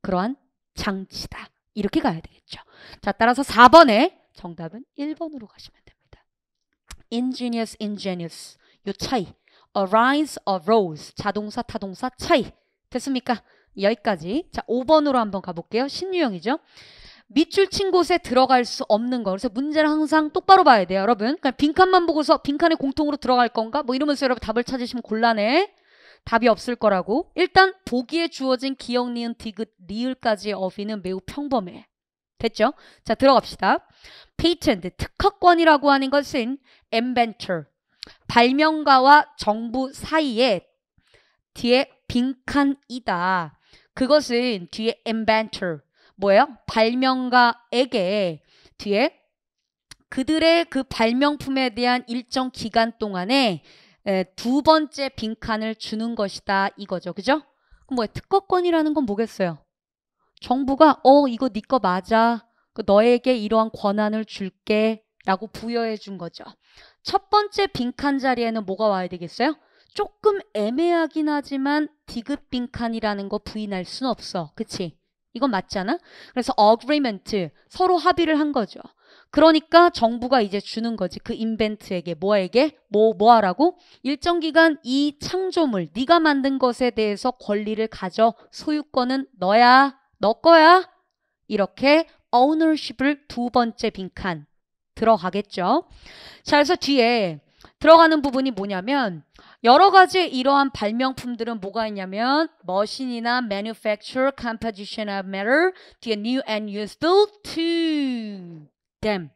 그러한 장치다. 이렇게 가야 되겠죠. 자 따라서 4번에 정답은 1번으로 가시면 됩니다. ingenious, ingenious 요 차이 arise, arose 자동사, 타동사 차이 됐습니까? 여기까지 자 5번으로 한번 가볼게요. 신유형이죠. 밑줄 친 곳에 들어갈 수 없는 거. 그래서 문제를 항상 똑바로 봐야 돼요, 여러분. 그냥 빈칸만 보고서 빈칸에 공통으로 들어갈 건가? 뭐 이러면서 여러분 답을 찾으시면 곤란해. 답이 없을 거라고. 일단 보기에 주어진 기억, 니은, 디귿, 리을까지의 어휘는 매우 평범해. 됐죠? 자, 들어갑시다. 페이텐트, 특허권이라고 하는 것은 inventor, 발명가와 정부 사이에 뒤에 빈칸이다. 그것은 뒤에 inventor, 뭐예요? 발명가에게 뒤에 그들의 그 발명품에 대한 일정 기간 동안에 두 번째 빈칸을 주는 것이다 이거죠. 그죠? 뭐 특허권이라는 건 뭐겠어요? 정부가 어 이거 네 거 맞아. 그 너에게 이러한 권한을 줄게 라고 부여해 준 거죠. 첫 번째 빈칸 자리에는 뭐가 와야 되겠어요? 조금 애매하긴 하지만 디귿 빈칸이라는 거 부인할 순 없어. 그치? 이건 맞잖아? 그래서 agreement, 서로 합의를 한 거죠. 그러니까 정부가 이제 주는 거지. 그 인벤트에게, 뭐에게, 뭐, 뭐 하라고? 일정 기간 이 창조물, 네가 만든 것에 대해서 권리를 가져 소유권은 너야. 너 거야? 이렇게 ownership을 두 번째 빈칸 들어가겠죠. 자, 그래서 뒤에 들어가는 부분이 뭐냐면 여러 가지 이러한 발명품들은 뭐가 있냐면 머신이나 manufacture, composition of matter, 뒤에 new and u s e f to them.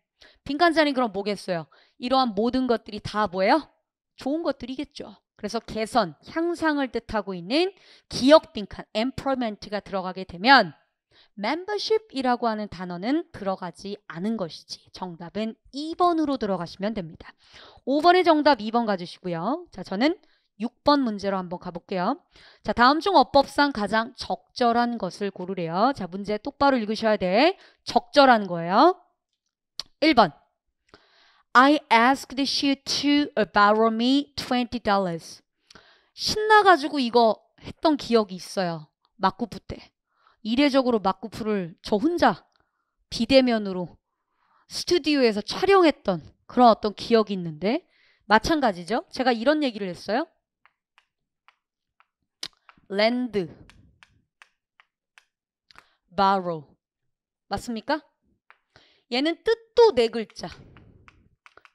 빈칸 자리 그럼 뭐겠어요? 이러한 모든 것들이 다 뭐예요? 좋은 것들이겠죠. 그래서 개선, 향상을 뜻하고 있는 기억 빈칸, employment가 들어가게 되면 membership이라고 하는 단어는 들어가지 않은 것이지. 정답은 2번으로 들어가시면 됩니다. 5번의 정답 2번 가주시고요. 자, 저는 6번 문제로 한번 가볼게요. 자, 다음 중 어법상 가장 적절한 것을 고르래요. 자, 문제 똑바로 읽으셔야 돼. 적절한 거예요. 1번. I asked you to borrow me twenty dollars. 신나가지고 이거 했던 기억이 있어요. 막구프 때. 이례적으로 막구프를 저 혼자 비대면으로 스튜디오에서 촬영했던 그런 어떤 기억이 있는데 마찬가지죠. 제가 이런 얘기를 했어요. 랜드 n 로 맞습니까? 얘는 뜻도 네 글자.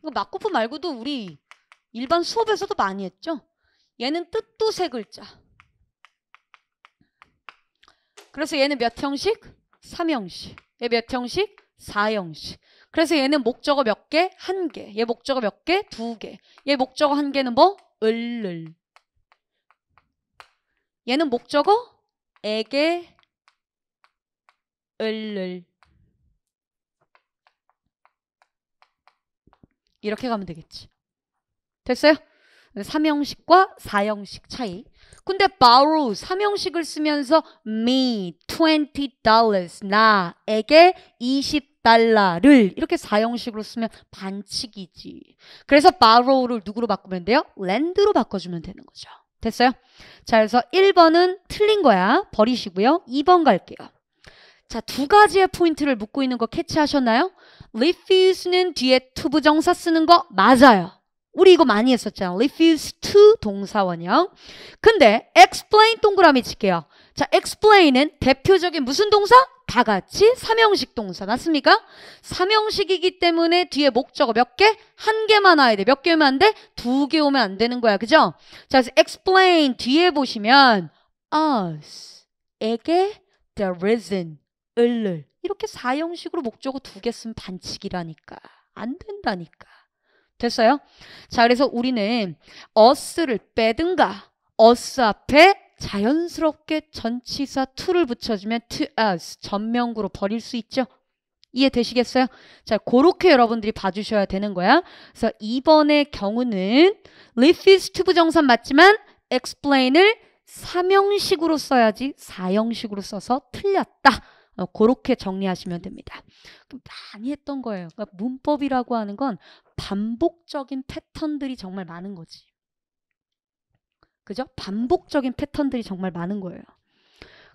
막고프 말고도 우리 일반 수업에서도 많이 했죠. 얘는 뜻도 세 글자. 그래서 얘는 몇 형식? 3형식. 얘 몇 형식? 4형식. 그래서 얘는 목적어 몇 개? 한 개. 얘 목적어 몇 개? 두 개. 얘 목적어 한 개는 뭐? 을을. 얘는 목적어 에게 을을. 이렇게 가면 되겠지. 됐어요? 3형식과 4형식 차이. 근데 b o 3형식을 쓰면서 me 20 dollars 나에게 20 달러를 이렇게 4형식으로 쓰면 반칙이지. 그래서 borrow를 누구로 바꾸면 돼요? lend로 바꿔주면 되는 거죠. 됐어요? 자, 그래서 1번은 틀린 거야. 버리시고요. 2번 갈게요. 자, 두 가지의 포인트를 묻고 있는 거 캐치하셨나요? refuse는 뒤에 to 부정사 쓰는 거 맞아요. 우리 이거 많이 했었잖아. refuse to 동사원형. 근데 explain 동그라미 칠게요. 자, explain은 대표적인 무슨 동사? 다 같이 삼형식 동사 맞습니까? 삼형식이기 때문에 뒤에 목적어 몇 개? 한 개만 와야 돼. 몇 개면 안 돼? 두 개 오면 안 되는 거야. 그죠? 자, 그래서 explain 뒤에 보시면 us에게 the reason 을 이렇게 사형식으로 목적어 두 개 쓰면 반칙이라니까. 안 된다니까. 됐어요? 자, 그래서 우리는 어스를 빼든가 어스 앞에 자연스럽게 전치사 to를 붙여주면 to us 전명구로 버릴 수 있죠. 이해되시겠어요? 자, 그렇게 여러분들이 봐주셔야 되는 거야. 그래서 이번의 경우는 r e f u s to 부정사 맞지만 explain을 3형식으로 써야지 4형식으로 써서 틀렸다. 어, 그렇게 정리하시면 됩니다. 많이 했던 거예요. 그러니까 문법이라고 하는 건 반복적인 패턴들이 정말 많은 거지. 그죠? 반복적인 패턴들이 정말 많은 거예요.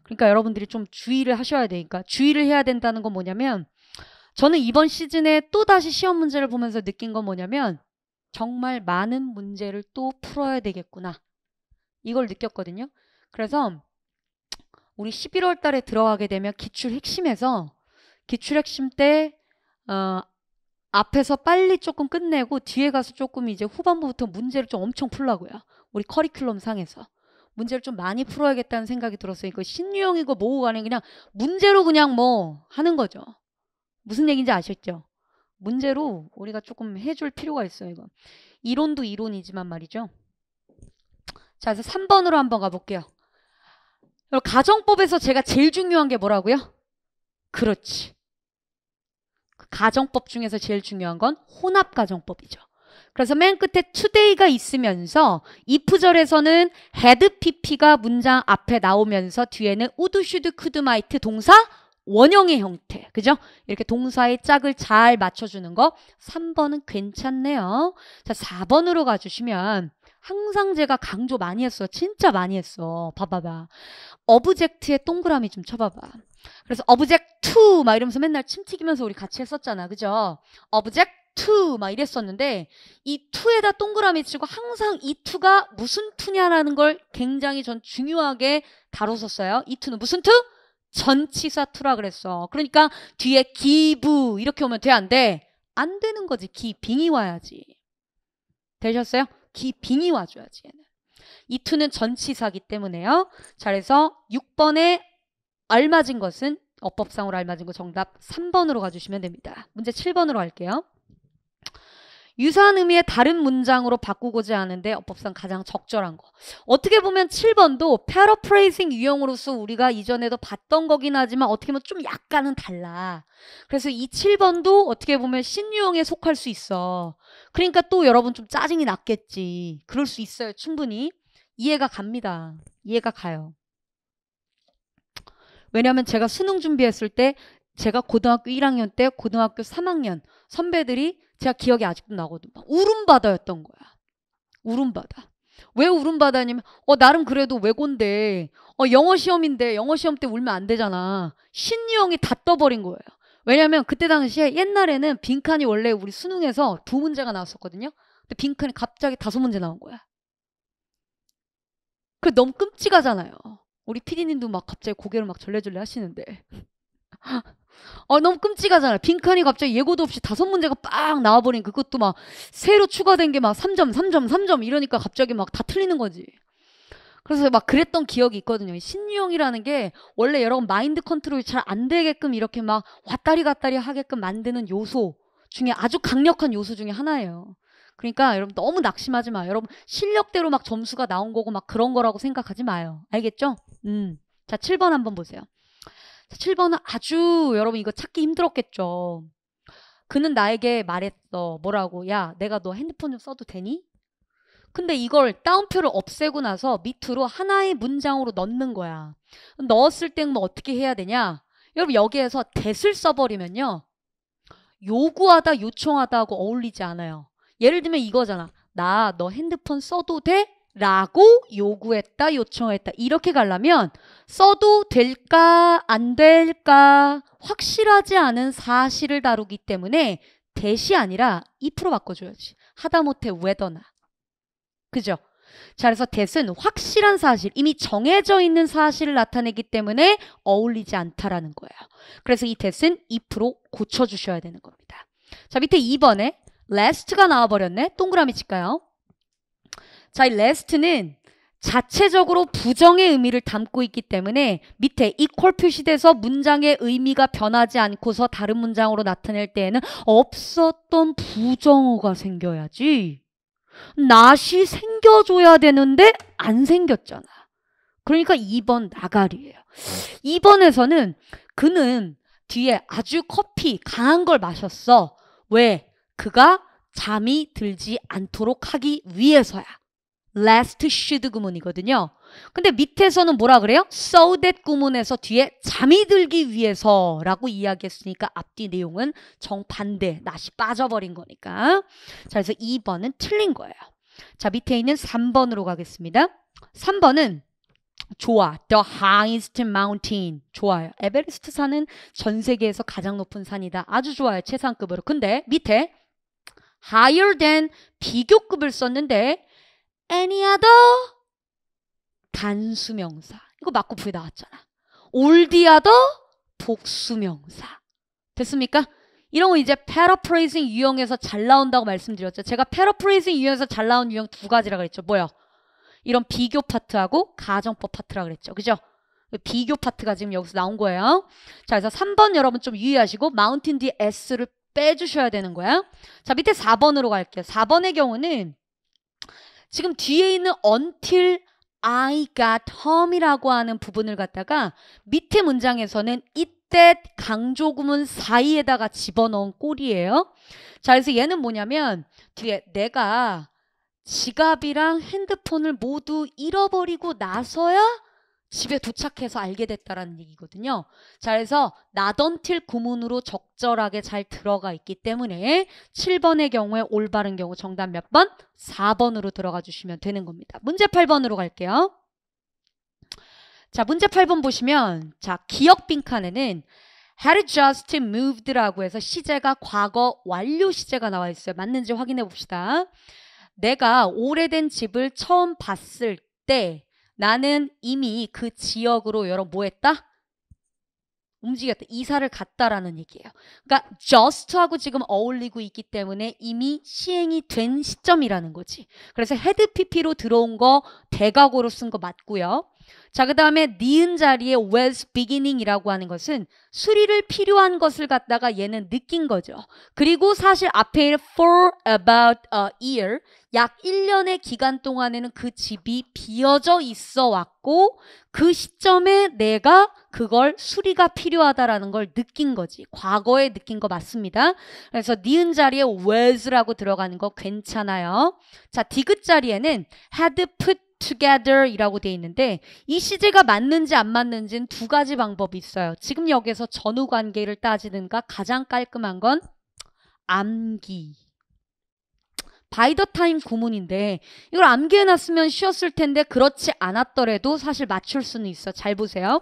그러니까 여러분들이 좀 주의를 하셔야 되니까 그러니까 주의를 해야 된다는 건 뭐냐면 저는 이번 시즌에 또다시 시험 문제를 보면서 느낀 건 뭐냐면 정말 많은 문제를 또 풀어야 되겠구나. 이걸 느꼈거든요. 그래서 우리 11월 달에 들어가게 되면 기출 핵심에서 기출 핵심 때 어, 앞에서 빨리 조금 끝내고 뒤에 가서 조금 이제 후반부부터 문제를 좀 엄청 풀라고요. 우리 커리큘럼 상에서. 문제를 좀 많이 풀어야겠다는 생각이 들었어요. 이거 신유형이고 뭐고 간에 그냥 문제로 그냥 뭐 하는 거죠. 무슨 얘기인지 아셨죠? 문제로 우리가 조금 해줄 필요가 있어요. 이건 이론도 이론이지만 말이죠. 자, 그래서 3번으로 한번 가볼게요. 가정법에서 제가 제일 중요한 게 뭐라고요? 그렇지. 그 가정법 중에서 제일 중요한 건 혼합가정법이죠. 그래서 맨 끝에 투데이가 있으면서 이프절에서는 헤드 PP가 문장 앞에 나오면서 뒤에는 우드 슈드 쿠드 마이트 동사 원형의 형태. 그죠? 이렇게 동사의 짝을 잘 맞춰주는 거. 3번은 괜찮네요. 자, 4번으로 가주시면 항상 제가 강조 많이 했어. 진짜 많이 했어. 봐봐봐. 어브젝트에 동그라미 좀 쳐봐봐. 그래서 어브젝트 막 이러면서 맨날 침 튀기면서 우리 같이 했었잖아. 그죠? 어브젝트 막 이랬었는데 이 투에다 동그라미 치고 항상 이 투가 무슨 투냐라는 걸 굉장히 전 중요하게 다뤘었어요. 이 투는 무슨 투? 전치사 투라 그랬어. 그러니까 뒤에 기부 이렇게 오면 돼 안 돼? 안 되는 거지. 기 빙이 와야지. 되셨어요? 기빙이 와줘야지 얘는. 이투는 전치사기 때문에요. 잘해서 6번에 알맞은 것은 어법상으로 알맞은 거 정답 3번으로 가주시면 됩니다. 문제 7번으로 할게요. 유사한 의미의 다른 문장으로 바꾸고자 하는데 어법상 가장 적절한 거. 어떻게 보면 7번도 패러프레이징 유형으로서 우리가 이전에도 봤던 거긴 하지만 어떻게 보면 좀 약간은 달라. 그래서 이 7번도 어떻게 보면 신유형에 속할 수 있어. 그러니까 또 여러분 좀 짜증이 났겠지. 그럴 수 있어요. 충분히. 이해가 갑니다. 이해가 가요. 왜냐하면 제가 수능 준비했을 때 제가 고등학교 1학년 때 고등학교 3학년 선배들이 제가 기억이 아직도 나거든. 울음바다였던 거야. 울음바다. 왜 울음바다냐면 어 나름 그래도 외고인데 어 영어 시험인데 영어 시험 때 울면 안 되잖아. 신유형이 다 떠버린 거예요. 왜냐면 그때 당시에 옛날에는 빈칸이 원래 우리 수능에서 두 문제가 나왔었거든요. 근데 빈칸이 갑자기 다섯 문제 나온 거야. 그 너무 끔찍하잖아요. 우리 피디님도 막 갑자기 고개를 막 절레절레 하시는데. 아, 너무 끔찍하잖아요. 빈칸이 갑자기 예고도 없이 다섯 문제가 빡 나와버린 그것도 막 새로 추가된 게 막 3점, 3점, 3점 이러니까 갑자기 막 다 틀리는 거지. 그래서 막 그랬던 기억이 있거든요. 신유형이라는 게 원래 여러 분 마인드 컨트롤이 잘 안 되게끔 이렇게 막 왔다리 갔다리 하게끔 만드는 요소 중에 아주 강력한 요소 중에 하나예요. 그러니까 여러분 너무 낙심하지 마. 여러분 실력대로 막 점수가 나온 거고 막 그런 거라고 생각하지 마요. 알겠죠? 음. 자, 7번 한번 보세요. 7번은 아주 여러분 이거 찾기 힘들었겠죠. 그는 나에게 말했어. 뭐라고? 야, 내가 너 핸드폰 좀 써도 되니? 근데 이걸 다운표를 없애고 나서 밑으로 하나의 문장으로 넣는 거야. 넣었을 때뭐 어떻게 해야 되냐? 여러분 여기에서 대을 써버리면요. 요구하다 요청하다하고 어울리지 않아요. 예를 들면 이거잖아. 나 너 핸드폰 써도 돼? 라고 요구했다, 요청했다. 이렇게 가려면 써도 될까, 안 될까 확실하지 않은 사실을 다루기 때문에 대시 아니라 if로 바꿔줘야지. 하다못해 whether나. 그죠? 자, 그래서 대는 확실한 사실, 이미 정해져 있는 사실을 나타내기 때문에 어울리지 않다라는 거예요. 그래서 이 대는 if로 고쳐주셔야 되는 겁니다. 자, 밑에 2번에 last가 나와버렸네. 동그라미 칠까요? 자, 이레스트는 자체적으로 부정의 의미를 담고 있기 때문에 밑에 이퀄 표시돼서 문장의 의미가 변하지 않고서 다른 문장으로 나타낼 때에는 없었던 부정어가 생겨야지. 낫이 생겨줘야 되는데 안 생겼잖아. 그러니까 2번 나갈이에요. 2번에서는 그는 뒤에 아주 커피 강한 걸 마셨어. 왜? 그가 잠이 들지 않도록 하기 위해서야. last should 구문이거든요. 근데 밑에서는 뭐라 그래요? so that 구문에서 뒤에 잠이 들기 위해서 라고 이야기했으니까 앞뒤 내용은 정반대, 낯이 빠져버린 거니까. 자, 그래서 2번은 틀린 거예요. 자, 밑에 있는 3번으로 가겠습니다. 3번은 좋아. The highest mountain. 좋아요. 에베레스트 산은 전 세계에서 가장 높은 산이다. 아주 좋아요. 최상급으로. 근데 밑에 higher than 비교급을 썼는데 애니아더 단수명사. 이거 맞고부에 나왔잖아. 올디아더 복수명사. 됐습니까? 이런 거 이제 패러프레이징 유형에서 잘 나온다고 말씀드렸죠. 제가 패러프레이징 유형에서 잘 나온 유형 두 가지라 그랬죠. 뭐야? 이런 비교 파트하고 가정법 파트라 그랬죠. 그죠? 그 비교 파트가 지금 여기서 나온 거예요. 자, 그래서 3번 여러분 좀 유의하시고 마운틴 뒤에 S를 빼주셔야 되는 거야. 자, 밑에 4번으로 갈게요. 4번의 경우는 지금 뒤에 있는 until I got home이라고 하는 부분을 갖다가 밑에 문장에서는 이때 강조구문 사이에다가 집어넣은 꼴이에요. 자, 그래서 얘는 뭐냐면 뒤에 내가 지갑이랑 핸드폰을 모두 잃어버리고 나서야 집에 도착해서 알게 됐다라는 얘기거든요. 자, 그래서 나던틸 구문으로 적절하게 잘 들어가 있기 때문에 7번의 경우에 올바른 경우 정답 몇 번? 4번으로 들어가 주시면 되는 겁니다. 문제 8번으로 갈게요. 자, 문제 8번 보시면 자, 기억 빈칸에는 had just moved라고 해서 시제가 과거 완료 시제가 나와 있어요. 맞는지 확인해 봅시다. 내가 오래된 집을 처음 봤을 때 나는 이미 그 지역으로 여러 뭐 했다? 움직였다. 이사를 갔다라는 얘기예요. 그러니까 just하고 지금 어울리고 있기 때문에 이미 시행이 된 시점이라는 거지. 그래서 헤드 PP로 들어온 거 대각으로 쓴 거 맞고요. 자, 그 다음에 니은 자리에 was beginning이라고 하는 것은 수리를 필요한 것을 갖다가 얘는 느낀 거죠. 그리고 사실 앞에 for about a year, 약 1년의 기간 동안에는 그 집이 비어져 있어 왔고 그 시점에 내가 그걸 수리가 필요하다라는 걸 느낀 거지. 과거에 느낀 거 맞습니다. 그래서 니은 자리에 was라고 들어가는 거 괜찮아요. 자, 디귿 자리에는 had put together이라고 되어 있는데 이 시제가 맞는지 안 맞는지는 두 가지 방법이 있어요. 지금 여기서 전후 관계를 따지는가 가장 깔끔한 건 암기. 바이더 타임 구문인데 이걸 암기해놨으면 쉬었을 텐데 그렇지 않았더라도 사실 맞출 수는 있어. 잘 보세요.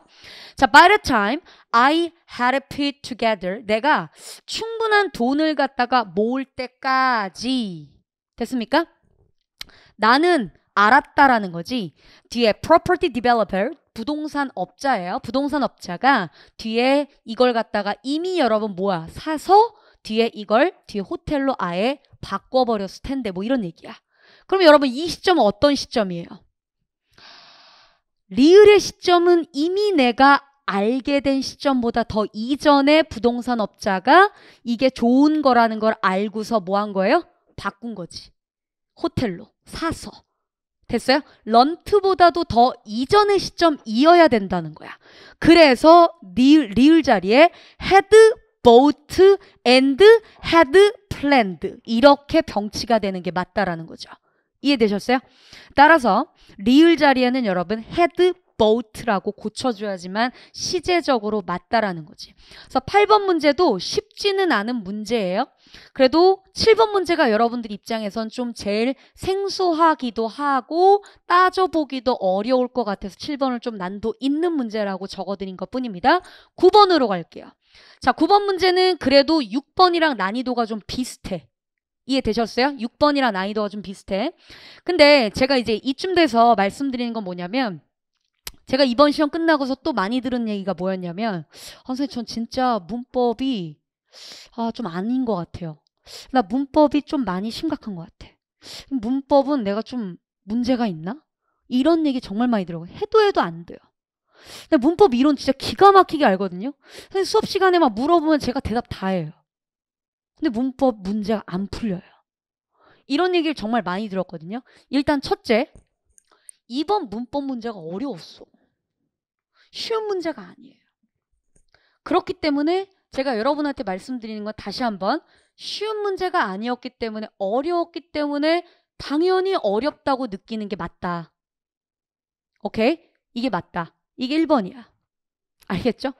자, by the time I had it p t together, 내가 충분한 돈을 갖다가 모을 때까지 됐습니까? 나는 알았다라는 거지. 뒤에 property developer 부동산 업자예요. 부동산 업자가 뒤에 이걸 갖다가 이미 여러분 뭐야 사서 뒤에 이걸 뒤에 호텔로 아예 바꿔버렸을 텐데 뭐 이런 얘기야. 그럼 여러분 이 시점은 어떤 시점이에요? 리을의 시점은 이미 내가 알게 된 시점보다 더 이전에 부동산 업자가 이게 좋은 거라는 걸 알고서 뭐 한 거예요? 바꾼 거지. 호텔로 사서. 됐어요? 런트보다도 더 이전의 시점이어야 된다는 거야. 그래서 리을, 리을 자리에 had bought and had planned 이렇게 병치가 되는 게 맞다라는 거죠. 이해되셨어요? 따라서 리을 자리에는 여러분 had boat라고 고쳐줘야지만 시제적으로 맞다라는 거지. 그래서 8번 문제도 쉽지는 않은 문제예요. 그래도 7번 문제가 여러분들 입장에선 좀 제일 생소하기도 하고 따져보기도 어려울 것 같아서 7번을 좀 난도 있는 문제라고 적어드린 것 뿐입니다. 9번으로 갈게요. 자, 9번 문제는 그래도 6번이랑 난이도가 좀 비슷해. 이해되셨어요? 6번이랑 난이도가 좀 비슷해. 근데 제가 이제 이쯤 돼서 말씀드리는 건 뭐냐면 제가 이번 시험 끝나고서 또 많이 들은 얘기가 뭐였냐면 아, 선생님 전 진짜 문법이 아, 좀 아닌 것 같아요. 나 문법이 좀 많이 심각한 것 같아. 문법은 내가 좀 문제가 있나? 이런 얘기 정말 많이 들어요. 해도 해도 안 돼요. 근데 문법 이론 진짜 기가 막히게 알거든요. 선생님 수업 시간에 막 물어보면 제가 대답 다 해요. 근데 문법 문제가 안 풀려요. 이런 얘기를 정말 많이 들었거든요. 일단 첫째, 이번 문법 문제가 어려웠어. 쉬운 문제가 아니에요. 그렇기 때문에 제가 여러분한테 말씀드리는 건 다시 한번 쉬운 문제가 아니었기 때문에 어려웠기 때문에 당연히 어렵다고 느끼는 게 맞다. 오케이? 이게 맞다. 이게 1번이야. 알겠죠?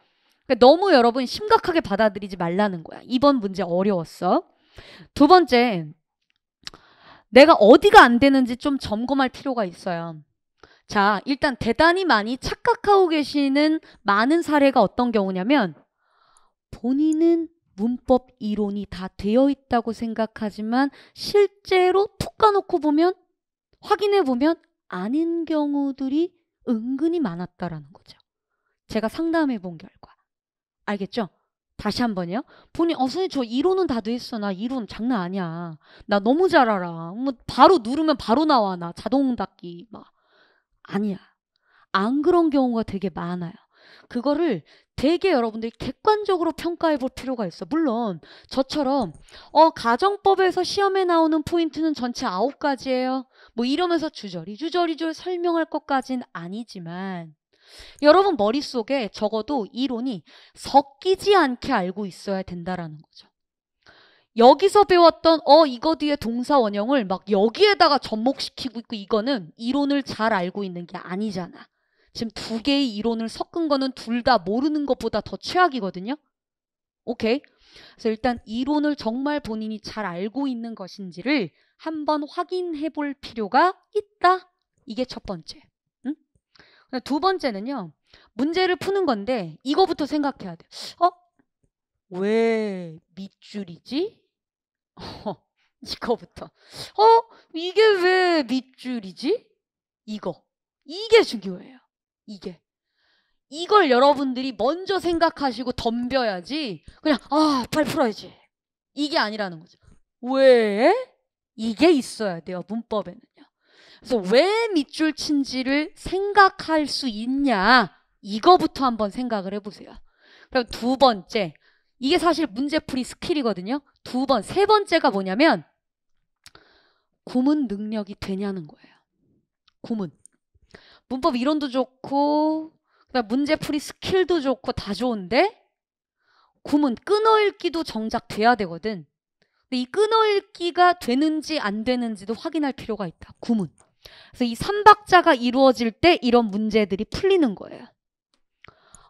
그러니까 너무 여러분 심각하게 받아들이지 말라는 거야. 2번 문제 어려웠어. 두 번째, 내가 어디가 안 되는지 좀 점검할 필요가 있어요. 자, 일단 대단히 많이 착각하고 계시는 많은 사례가 어떤 경우냐면 본인은 문법 이론이 다 되어 있다고 생각하지만 실제로 툭 까놓고 보면 확인해 보면 아닌 경우들이 은근히 많았다라는 거죠. 제가 상담해 본 결과. 알겠죠? 다시 한 번요. 본인, 어, 선생님, 저 이론은 다됐어나 이론 장난 아니야. 나 너무 잘 알아. 뭐, 바로 누르면 바로 나와. 나 자동 닫기. 막. 아니야. 안 그런 경우가 되게 많아요. 그거를 되게 여러분들이 객관적으로 평가해 볼 필요가 있어. 물론 저처럼 어 가정법에서 시험에 나오는 포인트는 전체 아홉 가지예요뭐 이러면서 주저리 주저리 줄 설명할 것까진 아니지만 여러분 머릿속에 적어도 이론이 섞이지 않게 알고 있어야 된다라는 거죠. 여기서 배웠던 어 이거 뒤에 동사 원형을 막 여기에다가 접목시키고 있고 이거는 이론을 잘 알고 있는 게 아니잖아. 지금 두 개의 이론을 섞은 거는 둘 다 모르는 것보다 더 최악이거든요. 오케이. 그래서 일단 이론을 정말 본인이 잘 알고 있는 것인지를 한번 확인해 볼 필요가 있다. 이게 첫 번째. 응? 두 번째는요. 문제를 푸는 건데 이거부터 생각해야 돼. 어? 왜 밑줄이지? 어, 이거부터. 어? 이게 왜 밑줄이지? 이거. 이게 중요해요. 이게. 이걸 여러분들이 먼저 생각하시고 덤벼야지 그냥 아, 팔 풀어야지. 이게 아니라는 거죠. 왜? 이게 있어야 돼요. 문법에는요. 그래서 왜 밑줄 친지를 생각할 수 있냐? 이거부터 한번 생각을 해보세요. 그럼 두 번째, 이게 사실 문제풀이 스킬이거든요. 두 번, 세 번째가 뭐냐면 구문 능력이 되냐는 거예요. 구문. 문법 이론도 좋고 그다음 문제풀이 스킬도 좋고 다 좋은데 구문 끊어읽기도 정작 돼야 되거든. 근데 이 끊어읽기가 되는지 안 되는지도 확인할 필요가 있다. 구문. 그래서 이 삼박자가 이루어질 때 이런 문제들이 풀리는 거예요.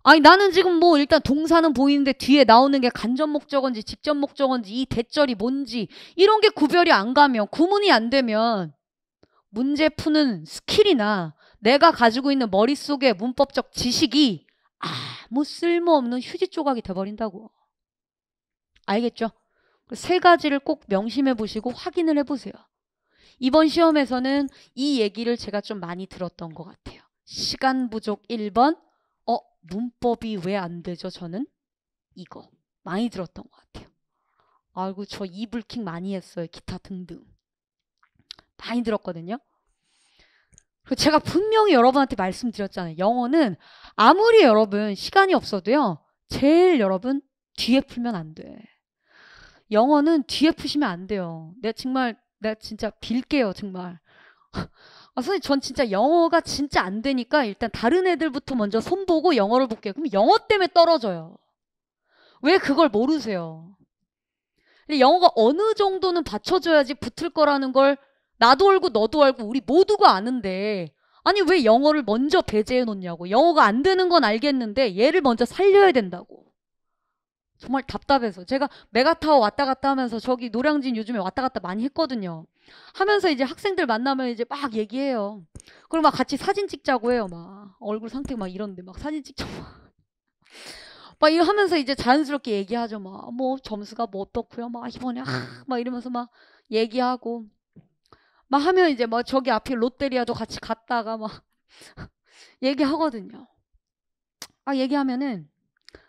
아니 나는 지금 뭐 일단 동사는 보이는데 뒤에 나오는 게 간접 목적어인지 직접 목적어인지 이 대절이 뭔지 이런 게 구별이 안 가면 구문이안 되면 문제 푸는 스킬이나 내가 가지고 있는 머릿속의 문법적 지식이 아무 쓸모없는 휴지 조각이 돼버린다고 알겠죠? 세 가지를 꼭 명심해 보시고 확인을 해보세요 이번 시험에서는 이 얘기를 제가 좀 많이 들었던 것 같아요 시간 부족 1번 문법이 왜 안 되죠? 저는 이거 많이 들었던 것 같아요. 아이고 저 이불킹 많이 했어요. 기타 등등 많이 들었거든요. 그 제가 분명히 여러분한테 말씀드렸잖아요. 영어는 아무리 여러분 시간이 없어도요. 제일 여러분 뒤에 풀면 안 돼. 영어는 뒤에 푸시면 안 돼요. 내가 정말 내가 진짜 빌게요 정말. 아, 선생님, 전 진짜 영어가 진짜 안 되니까 일단 다른 애들부터 먼저 손보고 영어를 볼게요. 그럼 영어 때문에 떨어져요. 왜 그걸 모르세요? 영어가 어느 정도는 받쳐줘야지 붙을 거라는 걸 나도 알고 너도 알고 우리 모두가 아는데 아니 왜 영어를 먼저 배제해 놓냐고 영어가 안 되는 건 알겠는데 얘를 먼저 살려야 된다고 정말 답답해서 제가 메가타워 왔다 갔다 하면서 저기 노량진 요즘에 왔다 갔다 많이 했거든요. 하면서 이제 학생들 만나면 이제 막 얘기해요. 그럼 막 같이 사진 찍자고 해요. 막 얼굴 상태 막 이런데 막 사진 찍자고 막 이거 하면서 이제 자연스럽게 얘기하죠. 막뭐 점수가 뭐 어떻고요. 막 이번에 막 이러면서 막 얘기하고 막 하면 이제 막 저기 앞에 롯데리아도 같이 갔다가 막 얘기하거든요. 아 얘기하면은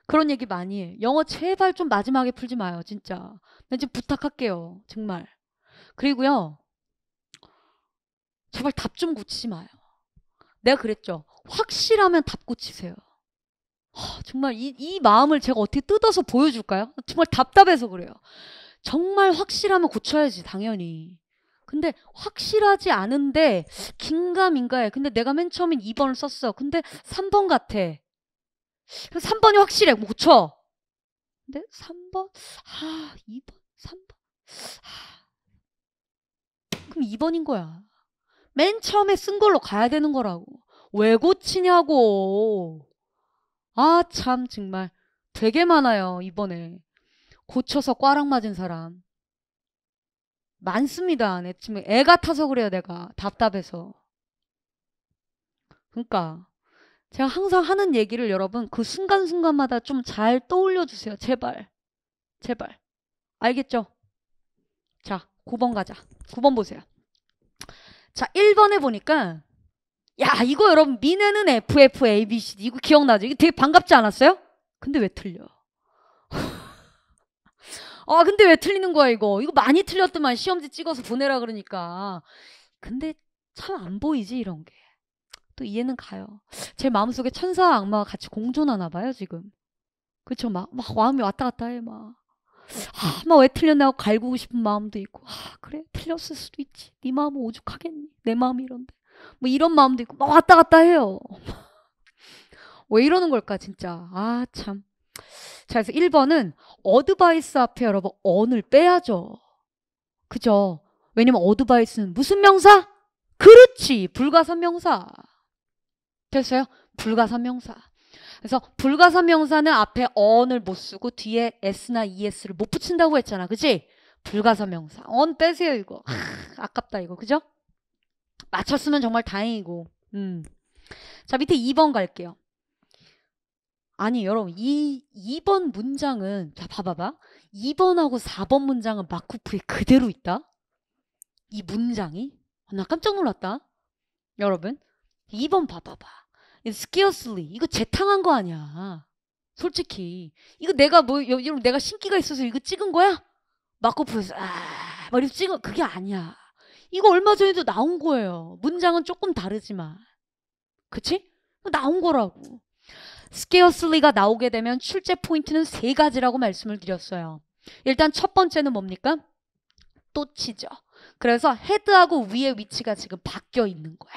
그런 얘기 많이 해. 영어 제발 좀 마지막에 풀지 마요, 진짜. 난지금 부탁할게요, 정말. 그리고요, 제발 답 좀 고치지 마요. 내가 그랬죠. 확실하면 답 고치세요. 허, 정말 이, 이 마음을 제가 어떻게 뜯어서 보여줄까요? 정말 답답해서 그래요. 정말 확실하면 고쳐야지, 당연히. 근데 확실하지 않은데 긴가민가해. 근데 내가 맨 처음엔 2번을 썼어. 근데 3번 같아. 그럼 3번이 확실해. 못 뭐 쳐. 근데 3번, 아, 2번, 3번. 아. 그럼 2번인 거야. 맨 처음에 쓴 걸로 가야 되는 거라고. 왜 고치냐고. 아, 참, 정말. 되게 많아요, 이번에. 고쳐서 꽈락 맞은 사람. 많습니다. 내 친구. 애가 타서 그래요, 내가. 답답해서. 그러니까 제가 항상 하는 얘기를 여러분 그 순간순간마다 좀 잘 떠올려 주세요. 제발. 제발. 알겠죠? 자, 9번 가자. 9번 보세요. 자, 1번에 보니까 야, 이거 여러분 미네는 FF ABCD 이거 기억나죠? 이게 되게 반갑지 않았어요? 근데 왜 틀려? 아, 근데 왜 틀리는 거야, 이거? 이거 많이 틀렸더만 시험지 찍어서 보내라 그러니까. 근데 참 안 보이지, 이런 게. 또 이해는 가요. 제 마음속에 천사와 악마가 같이 공존하나 봐요, 지금. 그쵸, 막, 막 마음이 왔다 갔다 해, 막. 아, 막 왜 틀렸나 하고 갈구고 싶은 마음도 있고, 아, 그래, 틀렸을 수도 있지. 네 마음은 오죽하겠니? 내 마음이 이런데. 뭐 이런 마음도 있고, 막 왔다 갔다 해요. 왜 이러는 걸까, 진짜. 아, 참. 자, 그래서 1번은 어드바이스 앞에 여러분, 언을 빼야죠. 그죠? 왜냐면 어드바이스는 무슨 명사? 그렇지! 불가산 명사. 됐어요? 불가사명사. 그래서 불가사명사는 앞에 on을 못 쓰고 뒤에 s나 es를 못 붙인다고 했잖아. 그지? 불가사명사. on 빼세요 이거. 하, 아깝다 이거. 그죠? 맞췄으면 정말 다행이고. 음. 자 밑에 2번 갈게요. 아니 여러분 이 2번 문장은 자 봐봐봐 2번하고 4번 문장은 마쿠프에 그대로 있다 이 문장이 아, 나 깜짝 놀랐다 여러분 2번 봐봐봐 스키어슬리 이거 재탕한 거 아니야. 솔직히 이거 내가 뭐 여러분 내가 신기가 있어서 이거 찍은 거야? 마코프에서 아막 이렇게 찍은 그게 아니야. 이거 얼마 전에도 나온 거예요. 문장은 조금 다르지만 그치? 나온 거라고. 스케어슬리가 나오게 되면 출제 포인트는 세 가지라고 말씀을 드렸어요. 일단 첫 번째는 뭡니까? 또치죠. 그래서 헤드하고 위의 위치가 지금 바뀌어 있는 거야.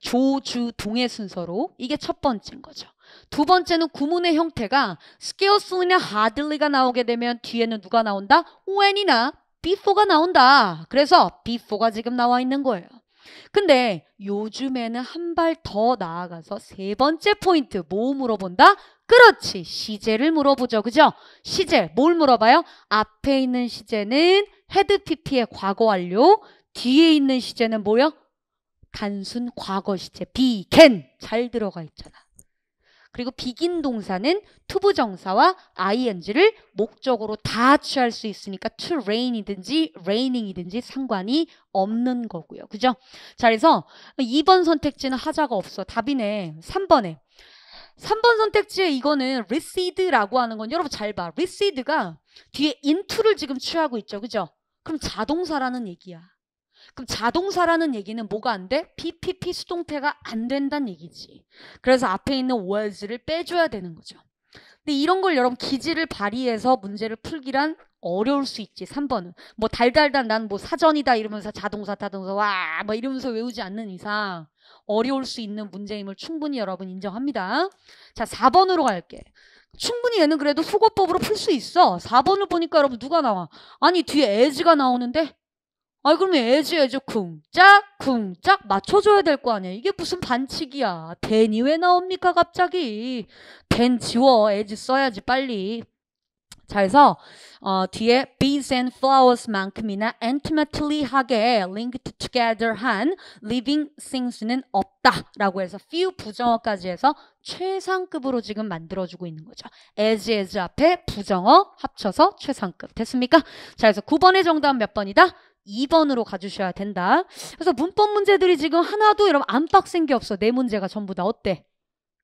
조주동의 순서로 이게 첫 번째인 거죠. 두 번째는 구문의 형태가 scarcely나 hardly가 나오게 되면 뒤에는 누가 나온다? when이나 before가 나온다. 그래서 before가 지금 나와 있는 거예요. 근데 요즘에는 한 발 더 나아가서 세 번째 포인트 뭐 물어본다? 그렇지 시제를 물어보죠 그죠? 시제 뭘 물어봐요? 앞에 있는 시제는 헤드 PP의 과거 완료 뒤에 있는 시제는 뭐요? 단순 과거 시제 be, can 잘 들어가 있잖아. 그리고 begin 동사는 투부 정사와 ing를 목적으로 다 취할 수 있으니까 to rain이든지 raining이든지 상관이 없는 거고요. 그죠? 자, 그래서 2번 선택지는 하자가 없어. 답이네. 3번에. 3번 선택지에 이거는 recede라고 하는 건 여러분 잘 봐. recede가 뒤에 into를 지금 취하고 있죠. 그죠? 그럼 자동사라는 얘기야. 그럼 자동사라는 얘기는 뭐가 안 돼? PPP 수동태가 안 된다는 얘기지. 그래서 앞에 있는 was를 빼줘야 되는 거죠. 근데 이런 걸 여러분 기지를 발휘해서 문제를 풀기란 어려울 수 있지 3번은 뭐 달달달 난 뭐 사전이다 이러면서 자동사 타동사 와뭐 이러면서 외우지 않는 이상 어려울 수 있는 문제임을 충분히 여러분 인정합니다 자 4번으로 갈게 충분히 얘는 그래도 수거법으로풀 수 있어 4번을 보니까 여러분 누가 나와 아니 뒤에 as가 나오는데 아니 그럼 애지 애지 쿵짝 쿵짝 맞춰줘야 될 거 아니야. 이게 무슨 반칙이야. 댄이 왜 나옵니까 갑자기. 댄 지워 애지 써야지 빨리. 자, 그래서 어, 뒤에 bees and flowers만큼이나 intimately 하게 linked together 한 living things는 없다라고 해서 few 부정어까지 해서 최상급으로 지금 만들어주고 있는 거죠. as as 앞에 부정어 합쳐서 최상급 됐습니까? 자, 그래서 9번의 정답 은몇 번이다? 2번으로 가주셔야 된다. 그래서 문법 문제들이 지금 하나도 여러분 안 빡센 게 없어. 내 네 문제가 전부 다 어때?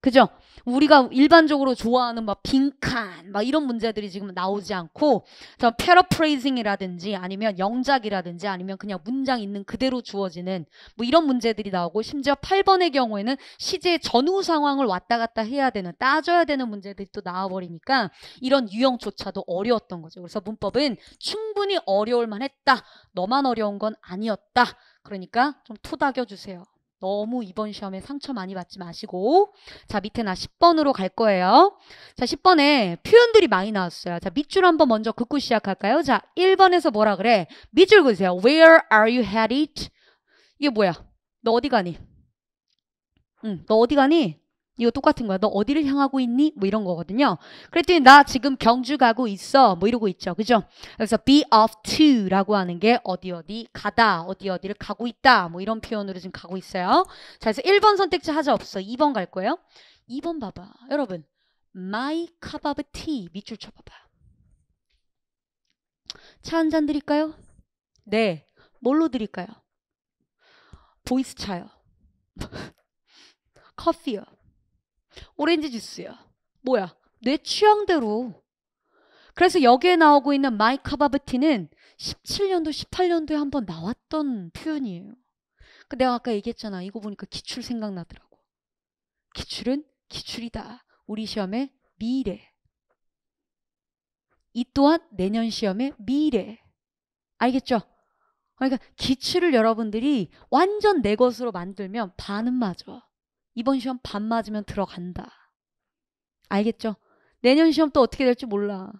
그죠? 우리가 일반적으로 좋아하는 막 빈칸 막 이런 문제들이 지금 나오지 않고 저 패러프레이징이라든지 아니면 영작이라든지 아니면 그냥 문장 있는 그대로 주어지는 뭐 이런 문제들이 나오고 심지어 8번의 경우에는 시제 전후 상황을 왔다 갔다 해야 되는 따져야 되는 문제들이 또 나와버리니까 이런 유형조차도 어려웠던 거죠. 그래서 문법은 충분히 어려울 만했다. 너만 어려운 건 아니었다. 그러니까 좀 토닥여 주세요. 너무 이번 시험에 상처 많이 받지 마시고 자 밑에 나 10번으로 갈 거예요. 자 10번에 표현들이 많이 나왔어요. 자 밑줄 한번 먼저 긋고 시작할까요? 자 1번에서 뭐라 그래? 밑줄 그으세요. Where are you headed? 이게 뭐야? 너 어디 가니? 응, 너 어디 가니? 이거 똑같은 거야. 너 어디를 향하고 있니? 뭐 이런 거거든요. 그랬더니 나 지금 경주 가고 있어. 뭐 이러고 있죠. 그죠? 그래서 be off to라고 하는 게 어디 어디 가다, 어디 어디를 가고 있다. 뭐 이런 표현으로 지금 가고 있어요. 자, 그래서 1번 선택지 하자 없어. 2번 갈 거예요. 2번 봐봐. 여러분, my cup of tea 밑줄 쳐봐봐. 차 한잔 드릴까요? 네. 뭘로 드릴까요? 보이스 차요. 커피요. 오렌지 주스야. 뭐야? 내 취향대로. 그래서 여기에 나오고 있는 마이 카바베티는 17년도, 18년도에 한 번 나왔던 표현이에요. 그 내가 아까 얘기했잖아. 이거 보니까 기출 생각나더라고. 기출은 기출이다. 우리 시험의 미래. 이 또한 내년 시험의 미래. 알겠죠? 그러니까 기출을 여러분들이 완전 내 것으로 만들면 반은 맞아. 이번 시험 반 맞으면 들어간다. 알겠죠? 내년 시험 또 어떻게 될지 몰라.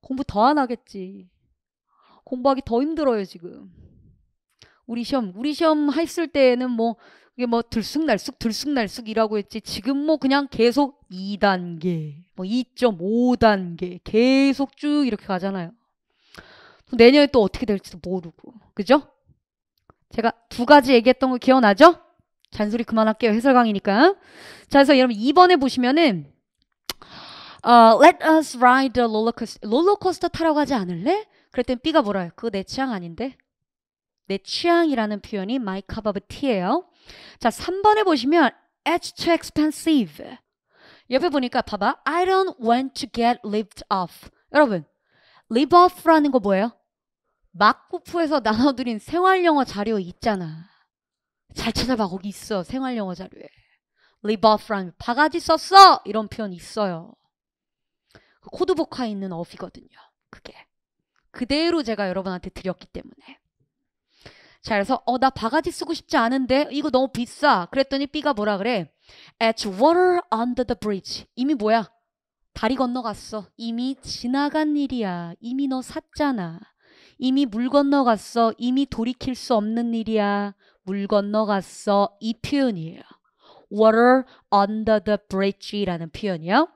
공부 더 안 하겠지. 공부하기 더 힘들어요, 지금. 우리 시험, 우리 시험 했을 때에는 뭐, 이게 뭐 들쑥날쑥, 들쑥날쑥이라고 했지. 지금 뭐 그냥 계속 2단계, 뭐 2.5단계, 계속 쭉 이렇게 가잖아요. 내년에 또 어떻게 될지도 모르고. 그죠? 제가 두 가지 얘기했던 거 기억나죠? 잔소리 그만할게요. 해설 강의니까. 자, 그래서 여러분 2번에 보시면은 어, let us ride the roller coaster. 롤러코스터 타라고 지 않을래? 그랬더니 B가 뭐라요? 그거 내 취향 아닌데? 내 취향이라는 표현이 my cup of tea예요. 자, 3번에 보시면 it's too expensive. 옆에 보니까 봐봐. I don't want to get lived off. 여러분, live off라는 거 뭐예요? 막구프에서 나눠드린 생활영어 자료 있잖아. 잘 찾아봐 거기 있어 생활영어 자료에 live off f r o 바가지 썼어 이런 표현 있어요 그 코드복화에 있는 어휘거든요 그게 그대로 제가 여러분한테 드렸기 때문에 자 그래서 어 나 바가지 쓰고 싶지 않은데 이거 너무 비싸 그랬더니 B가 뭐라 그래 at water under the bridge 이미 뭐야 다리 건너갔어 이미 지나간 일이야 이미 너 샀잖아 이미 물 건너갔어 이미 돌이킬 수 없는 일이야 물 건너갔어 이 표현이에요. water under the bridge라는 표현이요.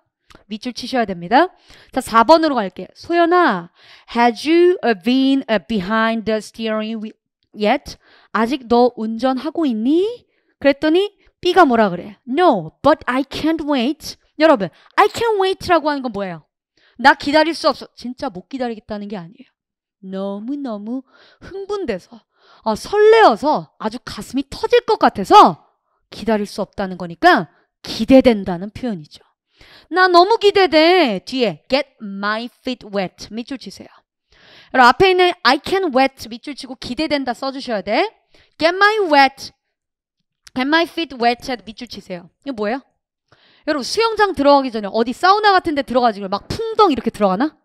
밑줄 치셔야 됩니다. 자, 4번으로 갈게요. 소연아, had you been behind the steering wheel yet? 아직 너 운전하고 있니? 그랬더니 B가 뭐라 그래? No, but I can't wait. 여러분, I can't wait라고 하는 건 뭐예요? 나 기다릴 수 없어. 진짜 못 기다리겠다는 게 아니에요. 너무너무 흥분돼서 어, 설레어서 아주 가슴이 터질 것 같아서 기다릴 수 없다는 거니까 기대된다는 표현이죠. 나 너무 기대돼. 뒤에 get my feet wet 밑줄 치세요. 여러분 앞에 있는 I can wet 밑줄 치고 기대된다 써주셔야 돼. get my wet, get my feet wet 밑줄 치세요. 이거 뭐예요? 여러분 수영장 들어가기 전에 어디 사우나 같은 데 들어가지고 막 풍덩 이렇게 들어가나?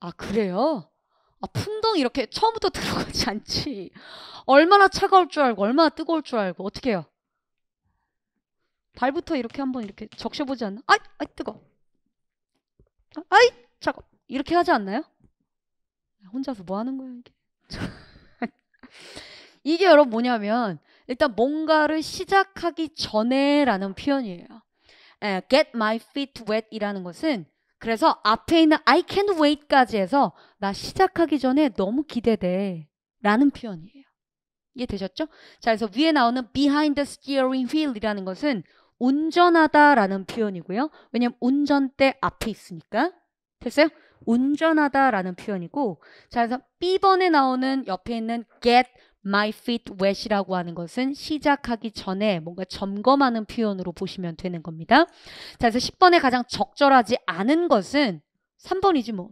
아 그래요? 아, 풍덩 이렇게 처음부터 들어가지 않지. 얼마나 차가울 줄 알고, 얼마나 뜨거울 줄 알고, 어떻게 해요? 발부터 이렇게 한번 이렇게 적셔보지 않나? 아이, 아이, 뜨거. 아이, 차가. 이렇게 하지 않나요? 혼자서 뭐 하는 거야, 이게? 이게 여러분 뭐냐면, 일단 뭔가를 시작하기 전에라는 표현이에요. get my feet wet 이라는 것은 그래서 앞에 있는 I can't wait까지 해서 나 시작하기 전에 너무 기대돼 라는 표현이에요. 이해되셨죠? 자, 그래서 위에 나오는 behind the steering wheel이라는 것은 운전하다라는 표현이고요. 왜냐면 운전대 앞에 있으니까. 됐어요? 운전하다라는 표현이고 자, 그래서 B번에 나오는 옆에 있는 get my feet wet이라고 하는 것은 시작하기 전에 뭔가 점검하는 표현으로 보시면 되는 겁니다. 자, 그래서 10번에 가장 적절하지 않은 것은 3번이지 뭐.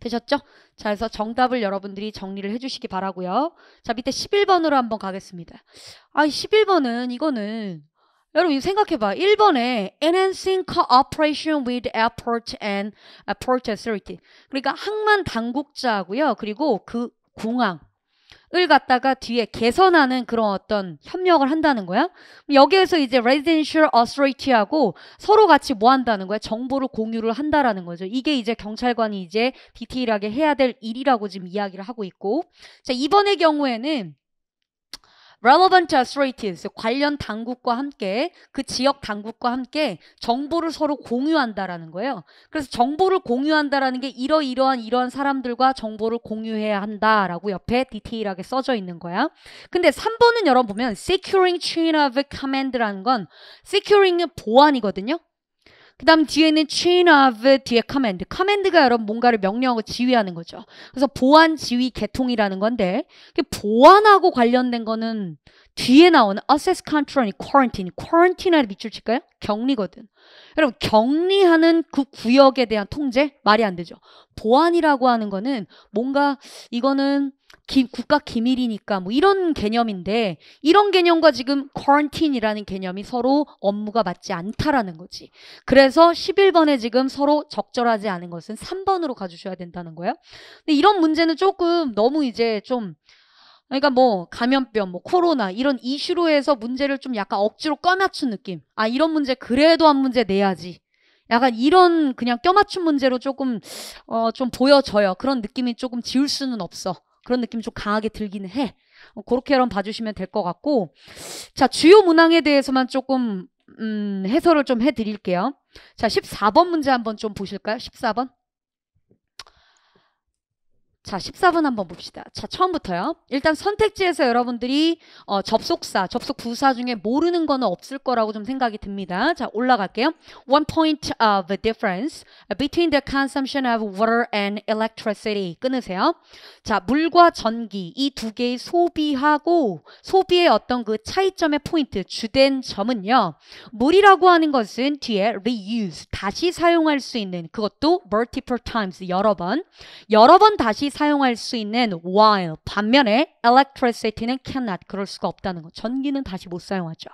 되셨죠? 자, 그래서 정답을 여러분들이 정리를 해주시기 바라고요. 자, 밑에 11번으로 한번 가겠습니다. 아, 11번은 이거는 여러분 이 생각해봐. 1번에 enhancing cooperation with airport and a port authority. 그러니까 항만 당국자고요. 그리고 그 공항 을 갖다가 뒤에 개선하는 그런 어떤 협력을 한다는 거야. 여기에서 이제 residential authority하고 서로 같이 뭐 한다는 거야? 정보를 공유를 한다라는 거죠. 이게 이제 경찰관이 이제 디테일하게 해야 될 일이라고 지금 이야기를 하고 있고. 자, 이번의 경우에는 relevant authorities 관련 당국과 함께 그 지역 당국과 함께 정보를 서로 공유한다라는 거예요. 그래서 정보를 공유한다라는 게 이러이러한 이러한 사람들과 정보를 공유해야 한다라고 옆에 디테일하게 써져 있는 거야. 근데 3번은 여러분 보면 securing chain of command라는 건 securing은 보안이거든요. 그 다음 뒤에는 chain of 뒤에 command. command가 여러분 뭔가를 명령하고 지휘하는 거죠. 그래서 보안 지휘 개통이라는 건데 보안하고 관련된 거는 뒤에 나오는 access control이 quarantine. q u a r a n t i n e 밑줄 칠까요? 격리거든. 여러분 격리하는 그 구역에 대한 통제? 말이 안 되죠. 보안이라고 하는 거는 뭔가 이거는 기, 국가 기밀이니까 뭐 이런 개념인데 이런 개념과 지금 quarantine이라는 개념이 서로 업무가 맞지 않다라는 거지. 그래서 11번에 지금 서로 적절하지 않은 것은 3번으로 가주셔야 된다는 거예요. 근데 이런 문제는 조금 너무 이제 좀 그러니까 뭐 감염병, 뭐 코로나 이런 이슈로 해서 문제를 좀 약간 억지로 껴맞춘 느낌. 아 이런 문제 그래도 한 문제 내야지. 약간 이런 그냥 껴맞춘 문제로 조금 어 좀 보여져요. 그런 느낌이 조금 지울 수는 없어. 그런 느낌이 좀 강하게 들기는 해. 어, 그렇게만 봐주시면 될 것 같고 자 주요 문항에 대해서만 조금 음, 해설을 좀 해드릴게요. 자 14번 문제 한번 좀 보실까요? 14번 자, 14번 한번 봅시다. 자, 처음부터요. 일단 선택지에서 여러분들이 어, 접속사, 접속 부사 중에 모르는 거는 없을 거라고 좀 생각이 듭니다. 자, 올라갈게요. One point of difference between the consumption of water and electricity. 끊으세요. 자, 물과 전기 이 두 개의 소비하고 소비의 어떤 그 차이점의 포인트, 주된 점은요. 물이라고 하는 것은 뒤에 reuse, 다시 사용할 수 있는 그것도 multiple times, 여러 번. 여러 번 다시 사용할 수 있는 while 반면에 electricity는 cannot 그럴 수가 없다는 거 전기는 다시 못 사용하죠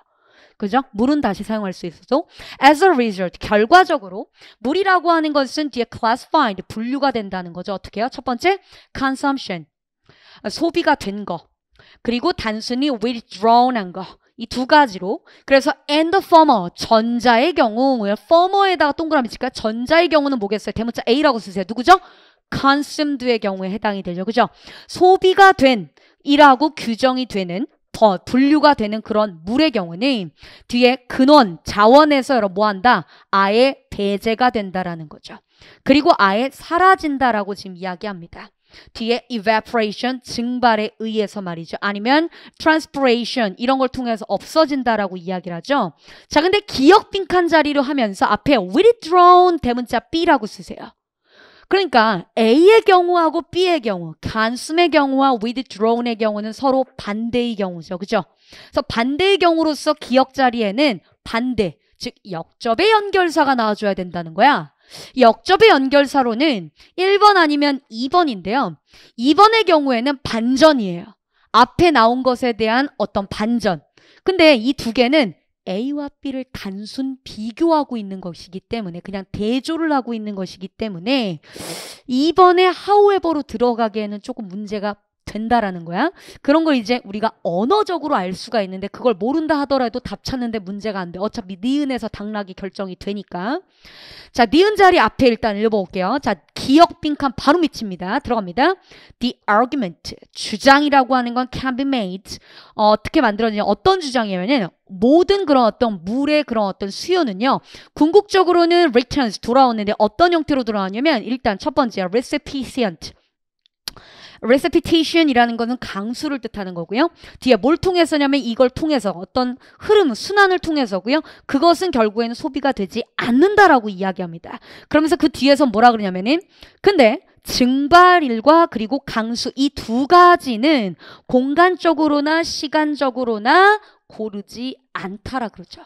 그죠? 물은 다시 사용할 수 있어도 as a result 결과적으로 물이라고 하는 것은 뒤에 classified 분류가 된다는 거죠 어떻게 해요? 첫 번째 consumption 소비가 된 거 그리고 단순히 withdrawn 한거 이 두 가지로 그래서 and the former 전자의 경우 former에다가 동그라미 칠까 요 전자의 경우는 뭐겠어요? 대문자 A라고 쓰세요. 누구죠? consumed의 경우에 해당이 되죠. 그죠? 소비가 된 이라고 규정이 되는 더 분류가 되는 그런 물의 경우는 뒤에 근원, 자원에서 여러 뭐 한다? 아예 배제가 된다라는 거죠. 그리고 아예 사라진다라고 지금 이야기합니다. 뒤에 evaporation 증발에 의해서 말이죠. 아니면 transpiration 이런 걸 통해서 없어진다라고 이야기를 하죠. 자, 근데 기억 빈칸 자리로 하면서 앞에 withdrawn 대문자 B라고 쓰세요. 그러니까 A의 경우하고 B의 경우, 간숨의 경우와 withdrawn의 경우는 서로 반대의 경우죠. 그죠? 그래서 반대의 경우로서 기억 자리에는 반대, 즉 역접의 연결사가 나와줘야 된다는 거야. 역접의 연결사로는 1번 아니면 2번인데요. 2번의 경우에는 반전이에요. 앞에 나온 것에 대한 어떤 반전. 근데 이 두 개는 A와 B를 단순 비교하고 있는 것이기 때문에 그냥 대조를 하고 있는 것이기 때문에 이번에 however로 들어가기에는 조금 문제가 된다라는 거야. 그런 걸 이제 우리가 언어적으로 알 수가 있는데 그걸 모른다 하더라도 답 찾는데 문제가 안 돼. 어차피 니은에서 네 당락이 결정이 되니까. 자, 니은 네 자리 앞에 일단 읽어볼게요. 자, 기억 빈칸 바로 밑입니다. 들어갑니다. The argument, 주장이라고 하는 건 can be made. 어, 떻게 만들어지냐. 어떤 주장이냐면은 모든 그런 어떤 물의 그런 어떤 수요는요. 궁극적으로는 returns, 돌아오는데 어떤 형태로 돌아오냐면 일단 첫 번째, recipient. repetition이라는 것은 강수를 뜻하는 거고요. 뒤에 뭘 통해서냐면 이걸 통해서 어떤 흐름, 순환을 통해서고요. 그것은 결국에는 소비가 되지 않는다라고 이야기합니다. 그러면서 그 뒤에서 뭐라 그러냐면은 근데 증발일과 그리고 강수 이 두 가지는 공간적으로나 시간적으로나 고르지 않다라 그러죠.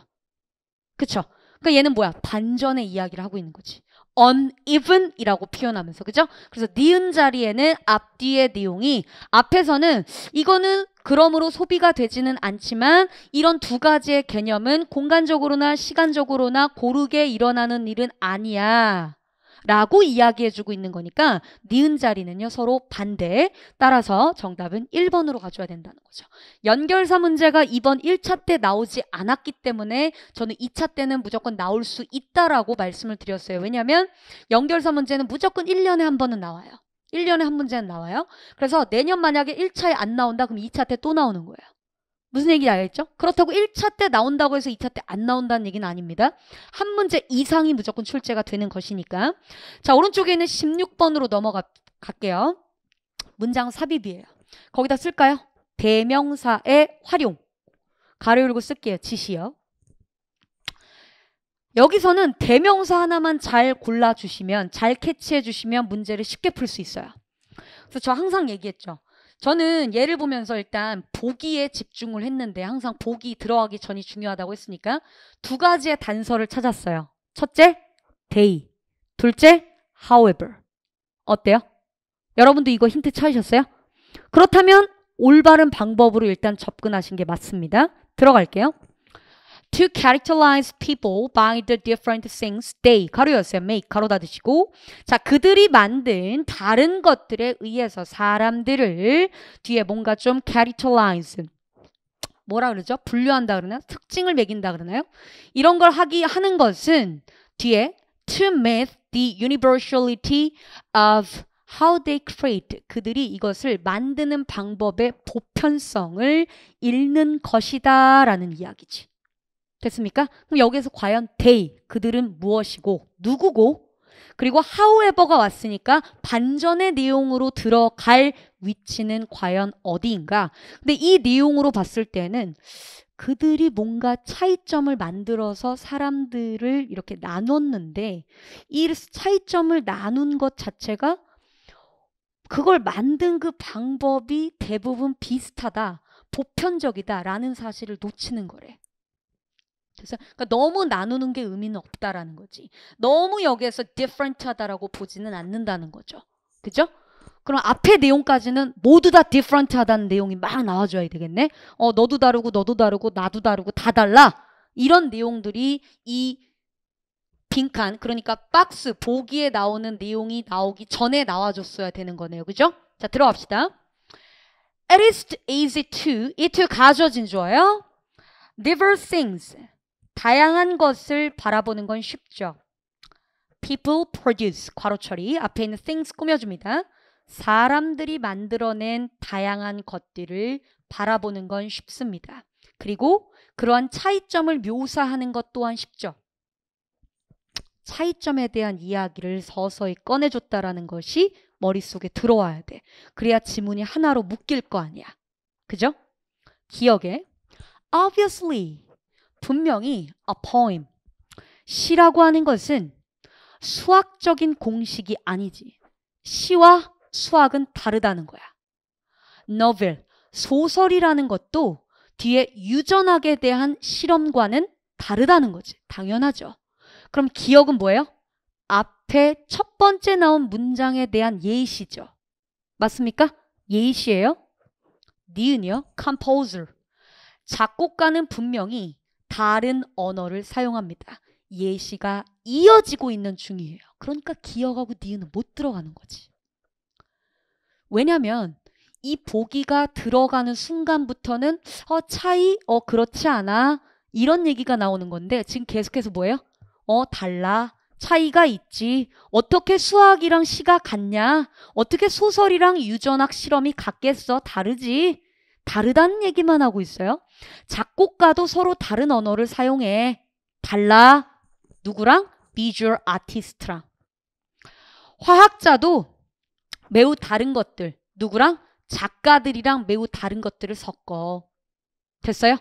그쵸? 그러니까 얘는 뭐야? 반전의 이야기를 하고 있는 거지. uneven이라고 표현하면서 그죠? 그래서 니은 자리에는 앞뒤의 내용이 앞에서는 이거는 그러므로 소비가 되지는 않지만 이런 두 가지의 개념은 공간적으로나 시간적으로나 고르게 일어나는 일은 아니야. 라고 이야기해주고 있는 거니까 니은 자리는요 서로 반대 따라서 정답은 1번으로 가져야 된다는 거죠. 연결사 문제가 이번 1차 때 나오지 않았기 때문에 저는 2차 때는 무조건 나올 수 있다라고 말씀을 드렸어요. 왜냐하면 연결사 문제는 무조건 1년에 한 번은 나와요. 1년에 한 문제는 나와요. 그래서 내년 만약에 1차에 안 나온다 그럼 2차 때 또 나오는 거예요. 무슨 얘기인지 알겠죠? 그렇다고 1차 때 나온다고 해서 2차 때 안 나온다는 얘기는 아닙니다. 한 문제 이상이 무조건 출제가 되는 것이니까. 자, 오른쪽에 있는 16번으로 넘어갈게요. 문장 삽입이에요. 거기다 쓸까요? 대명사의 활용. 가로 열고 쓸게요. 지시요. 여기서는 대명사 하나만 잘 골라주시면, 잘 캐치해주시면 문제를 쉽게 풀 수 있어요. 그래서 저 항상 얘기했죠. 저는 예를 보면서 일단 보기에 집중을 했는데 항상 보기 들어가기 전이 중요하다고 했으니까 두 가지의 단서를 찾았어요. 첫째, day. 둘째, however. 어때요? 여러분도 이거 힌트 찾으셨어요? 그렇다면 올바른 방법으로 일단 접근하신 게 맞습니다. 들어갈게요. to characterize people by the different things they 가로 열쇠 make 가로 닫으시고 자 그들이 만든 다른 것들에 의해서 사람들을 뒤에 뭔가 좀 characterize 뭐라 그러죠? 분류한다 그러나요? 특징을 매긴다 그러나요? 이런 걸 하기 하는 것은 뒤에 to make the universality of how they create 그들이 이것을 만드는 방법의 보편성을 잃는 것이다라는 이야기지. 됐습니까? 그럼 여기에서 과연 they, 그들은 무엇이고, 누구고, 그리고 however가 왔으니까 반전의 내용으로 들어갈 위치는 과연 어디인가? 근데 이 내용으로 봤을 때는 그들이 뭔가 차이점을 만들어서 사람들을 이렇게 나눴는데 이 차이점을 나눈 것 자체가 그걸 만든 그 방법이 대부분 비슷하다, 보편적이다라는 사실을 놓치는 거래. 그래서 그러니까 너무 나누는 게 의미는 없다라는 거지. 너무 여기에서 different하다라고 보지는 않는다는 거죠. 그죠? 그럼 앞에 내용까지는 모두 다 different하다는 내용이 막 나와줘야 되겠네. 어, 너도 다르고 너도 다르고 나도 다르고 다 달라. 이런 내용들이 이 빈칸 그러니까 박스 보기에 나오는 내용이 나오기 전에 나와줬어야 되는 거네요. 그죠? 자 들어갑시다. a t is easy to it 가져진 좋아요. Diverse things 다양한 것을 바라보는 건 쉽죠. People produce 괄호 처리 앞에 있는 things 꾸며줍니다. 사람들이 만들어낸 다양한 것들을 바라보는 건 쉽습니다. 그리고 그러한 차이점을 묘사하는 것 또한 쉽죠. 차이점에 대한 이야기를 서서히 꺼내줬다라는 것이 머릿속에 들어와야 돼. 그래야 지문이 하나로 묶일 거 아니야. 그죠? 기억에 obviously 분명히 a poem, 시라고 하는 것은 수학적인 공식이 아니지. 시와 수학은 다르다는 거야. novel, 소설이라는 것도 뒤에 유전학에 대한 실험과는 다르다는 거지. 당연하죠. 그럼 기억은 뭐예요? 앞에 첫 번째 나온 문장에 대한 예시죠. 맞습니까? 예시예요. 니은이요. composer. 작곡가는 분명히 다른 언어를 사용합니다. 예시가 이어지고 있는 중이에요. 그러니까 기억하고 니은은 못 들어가는 거지. 왜냐면 이 보기가 들어가는 순간부터는 어 차이 어 그렇지 않아 이런 얘기가 나오는 건데 지금 계속해서 뭐예요? 어 달라 차이가 있지 어떻게 수학이랑 시가 같냐 어떻게 소설이랑 유전학 실험이 같겠어 다르지 다르다는 얘기만 하고 있어요. 작곡가도 서로 다른 언어를 사용해. 달라. 누구랑? 비주얼 아티스트랑. 화학자도 매우 다른 것들. 누구랑? 작가들이랑 매우 다른 것들을 섞어. 됐어요?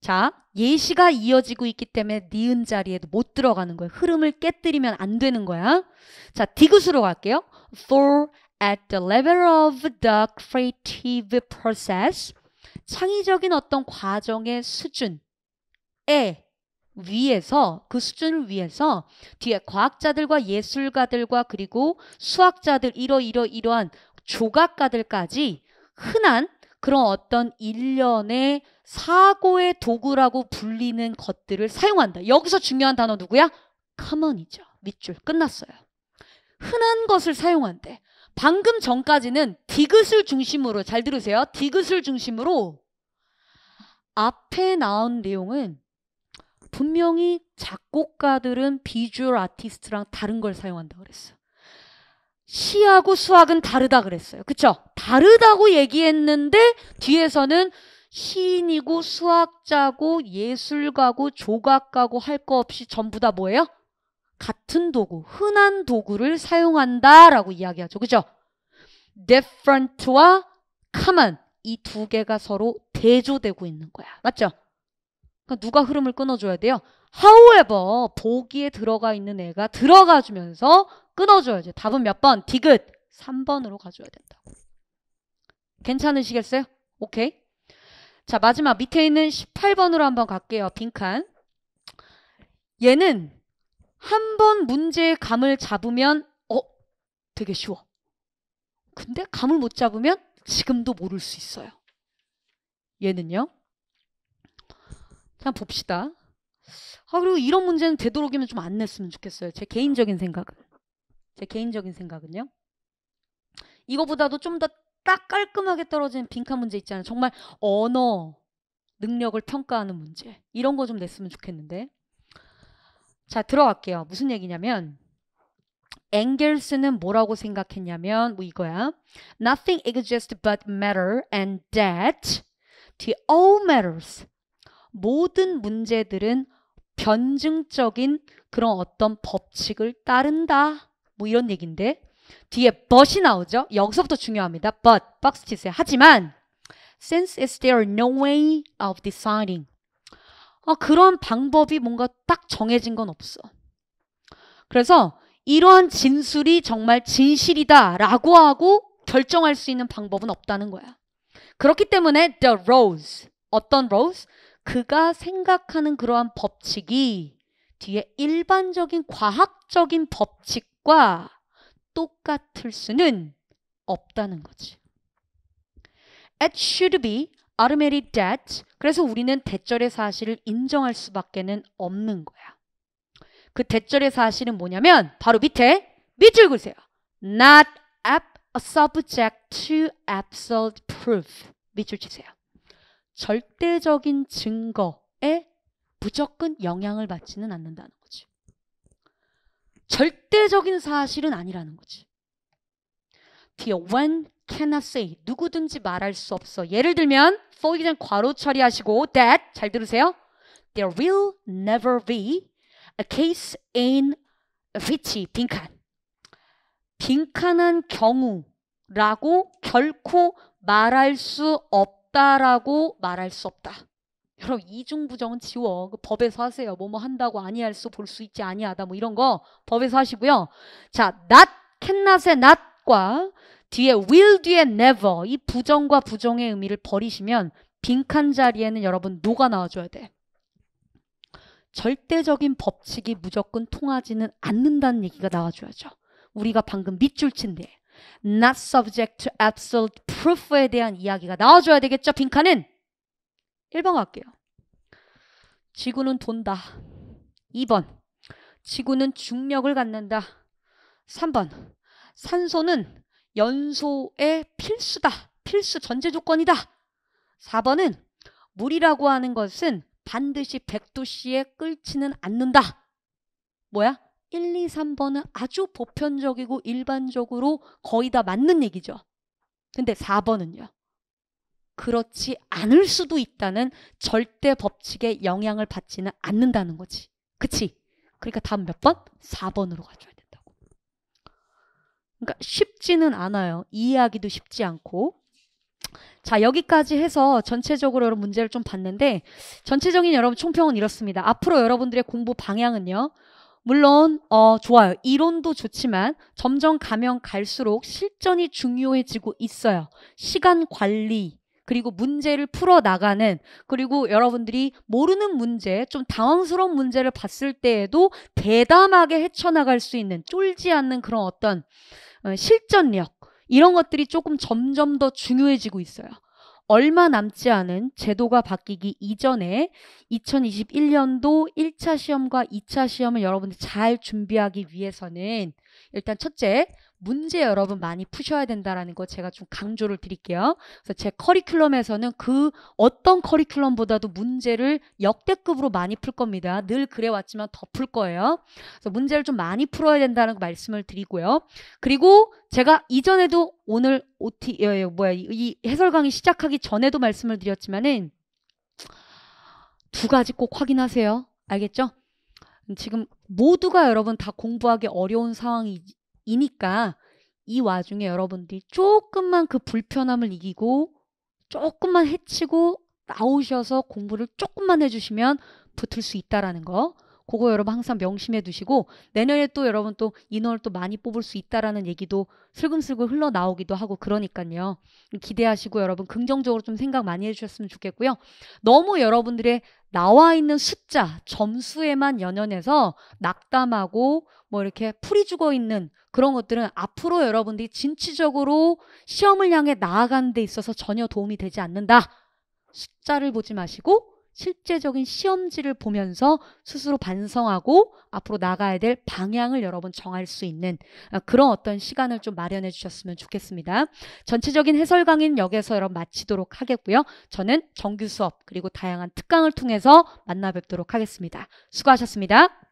자, 예시가 이어지고 있기 때문에 니은 자리에도 못 들어가는 거예요. 흐름을 깨뜨리면 안 되는 거야. 자, 디귿으로 갈게요. For at the level of the creative process 창의적인 어떤 과정의 수준에 위에서 그 수준을 위해서 뒤에 과학자들과 예술가들과 그리고 수학자들 이러 이러 이러한 조각가들까지 흔한 그런 어떤 일련의 사고의 도구라고 불리는 것들을 사용한다. 여기서 중요한 단어 누구야? 커먼이죠. 밑줄 끝났어요. 흔한 것을 사용한대. 방금 전까지는 디귿을 중심으로 잘 들으세요. 디귿을 중심으로 앞에 나온 내용은 분명히 작곡가들은 비주얼 아티스트랑 다른 걸 사용한다고 그랬어. 시하고 수학은 다르다 그랬어요. 그쵸? 다르다고 얘기했는데 뒤에서는 시인이고 수학자고 예술가고 조각가고 할 거 없이 전부 다 뭐예요? 같은 도구, 흔한 도구를 사용한다라고 이야기하죠. 그죠? different와 common 이 두 개가 서로 대조되고 있는 거야. 맞죠? 그러니까 누가 흐름을 끊어줘야 돼요? however 보기에 들어가 있는 애가 들어가주면서 끊어줘야죠. 답은 몇 번? 디귿 3번으로 가줘야 된다. 고 괜찮으시겠어요? 오케이. 자 마지막 밑에 있는 18번으로 한번 갈게요. 빈칸. 얘는 한번 문제의 감을 잡으면 어 되게 쉬워. 근데 감을 못 잡으면 지금도 모를 수 있어요. 얘는요. 자 봅시다. 아 그리고 이런 문제는 되도록이면 좀 안 냈으면 좋겠어요. 제 개인적인 생각은. 제 개인적인 생각은요. 이거보다도 좀 더 딱 깔끔하게 떨어지는 빈칸 문제 있잖아요. 정말 언어 능력을 평가하는 문제. 이런 거 좀 냈으면 좋겠는데. 자, 들어갈게요. 무슨 얘기냐면 앵겔스는 뭐라고 생각했냐면 뭐 이거야. Nothing exists but matter and that the all matters 모든 문제들은 변증적인 그런 어떤 법칙을 따른다. 뭐 이런 얘기인데 뒤에 but이 나오죠. 여기서부터 중요합니다. but 박스티스에 하지만 since is there no way of deciding 어, 그런 방법이 뭔가 딱 정해진 건 없어. 그래서 이러한 진술이 정말 진실이다라고 하고 결정할 수 있는 방법은 없다는 거야. 그렇기 때문에 the rose 어떤 rose 그가 생각하는 그러한 법칙이 뒤에 일반적인 과학적인 법칙과 똑같을 수는 없다는 거지. It should be 아르메리 m a debt. 그래서 우리는 대절의 사실을 인정할 수밖에는 없는 거야. 그 대절의 사실은 뭐냐면 바로 밑에 밑줄 그으세요. Not subject to absolute proof. 밑줄 치세요. 절대적인 증거에 무조건 영향을 받지는 않는다는 거지. 절대적인 사실은 아니라는 거지. when cannot say 누구든지 말할 수 없어. 예를 들면 for 그냥 괄호 처리하시고 that 잘 들으세요. There will never be a case in which 빈칸 빈칸한 경우라고 결코 말할 수 없다라고 말할 수 없다. 여러분 이중부정은 지워. 그 법에서 하세요. 뭐뭐 한다고 아니할 수 볼 수 있지 아니하다 뭐 이런 거 법에서 하시고요. 자, not, cannot의 not과 뒤에 will 뒤에 never 이 부정과 부정의 의미를 버리시면 빈칸 자리에는 여러분 노가 나와줘야 돼. 절대적인 법칙이 무조건 통하지는 않는다는 얘기가 나와줘야죠. 우리가 방금 밑줄 친데 not subject to absolute proof에 대한 이야기가 나와줘야 되겠죠. 빈칸은 1번 갈게요. 지구는 돈다. 2번 지구는 중력을 갖는다. 3번 산소는 연소의 필수다. 필수 전제 조건이다. 4번은 물이라고 하는 것은 반드시 100도씨에 끓지는 않는다. 뭐야? 1, 2, 3번은 아주 보편적이고 일반적으로 거의 다 맞는 얘기죠. 근데 4번은요. 그렇지 않을 수도 있다는 절대 법칙에 영향을 받지는 않는다는 거지. 그치? 그러니까 다음 몇 번? 4번으로 가죠. 그러니까 쉽지는 않아요. 이해하기도 쉽지 않고. 자 여기까지 해서 전체적으로 여러분 문제를 좀 봤는데 전체적인 여러분 총평은 이렇습니다. 앞으로 여러분들의 공부 방향은요. 물론 어 좋아요. 이론도 좋지만 점점 가면 갈수록 실전이 중요해지고 있어요. 시간 관리 그리고 문제를 풀어 나가는 그리고 여러분들이 모르는 문제 좀 당황스러운 문제를 봤을 때에도 대담하게 헤쳐나갈 수 있는 쫄지 않는 그런 어떤 어, 실전력 이런 것들이 조금 점점 더 중요해지고 있어요. 얼마 남지 않은 제도가 바뀌기 이전에 2021년도 1차 시험과 2차 시험을 여러분들 잘 준비하기 위해서는 일단 첫째 문제 여러분 많이 푸셔야 된다라는 거 제가 좀 강조를 드릴게요. 그래서 제 커리큘럼에서는 그 어떤 커리큘럼보다도 문제를 역대급으로 많이 풀 겁니다. 늘 그래왔지만 더 풀 거예요. 그래서 문제를 좀 많이 풀어야 된다는 말씀을 드리고요. 그리고 제가 이전에도 오늘 OT 예, 어, 어, 뭐야 이 해설 강의 시작하기 전에도 말씀을 드렸지만은 두 가지 꼭 확인하세요. 알겠죠? 지금 모두가 여러분 다 공부하기 어려운 상황이 이니까 이 와중에 여러분들이 조금만 그 불편함을 이기고 조금만 해치고 나오셔서 공부를 조금만 해주시면 붙을 수 있다라는 거. 그거 여러분 항상 명심해 두시고 내년에 또 여러분 또 인원을 또 많이 뽑을 수 있다라는 얘기도 슬금슬금 흘러나오기도 하고 그러니까요. 기대하시고 여러분 긍정적으로 좀 생각 많이 해주셨으면 좋겠고요. 너무 여러분들의 나와 있는 숫자, 점수에만 연연해서 낙담하고 뭐 이렇게 풀이 죽어 있는 그런 것들은 앞으로 여러분들이 진취적으로 시험을 향해 나아가는 데 있어서 전혀 도움이 되지 않는다. 숫자를 보지 마시고 실제적인 시험지를 보면서 스스로 반성하고 앞으로 나가야 될 방향을 여러분 정할 수 있는 아, 그런 어떤 시간을 좀 마련해 주셨으면 좋겠습니다. 전체적인 해설 강의는 여기서 여러분 마치도록 하겠고요. 저는 정규 수업 그리고 다양한 특강을 통해서 만나 뵙도록 하겠습니다. 수고하셨습니다.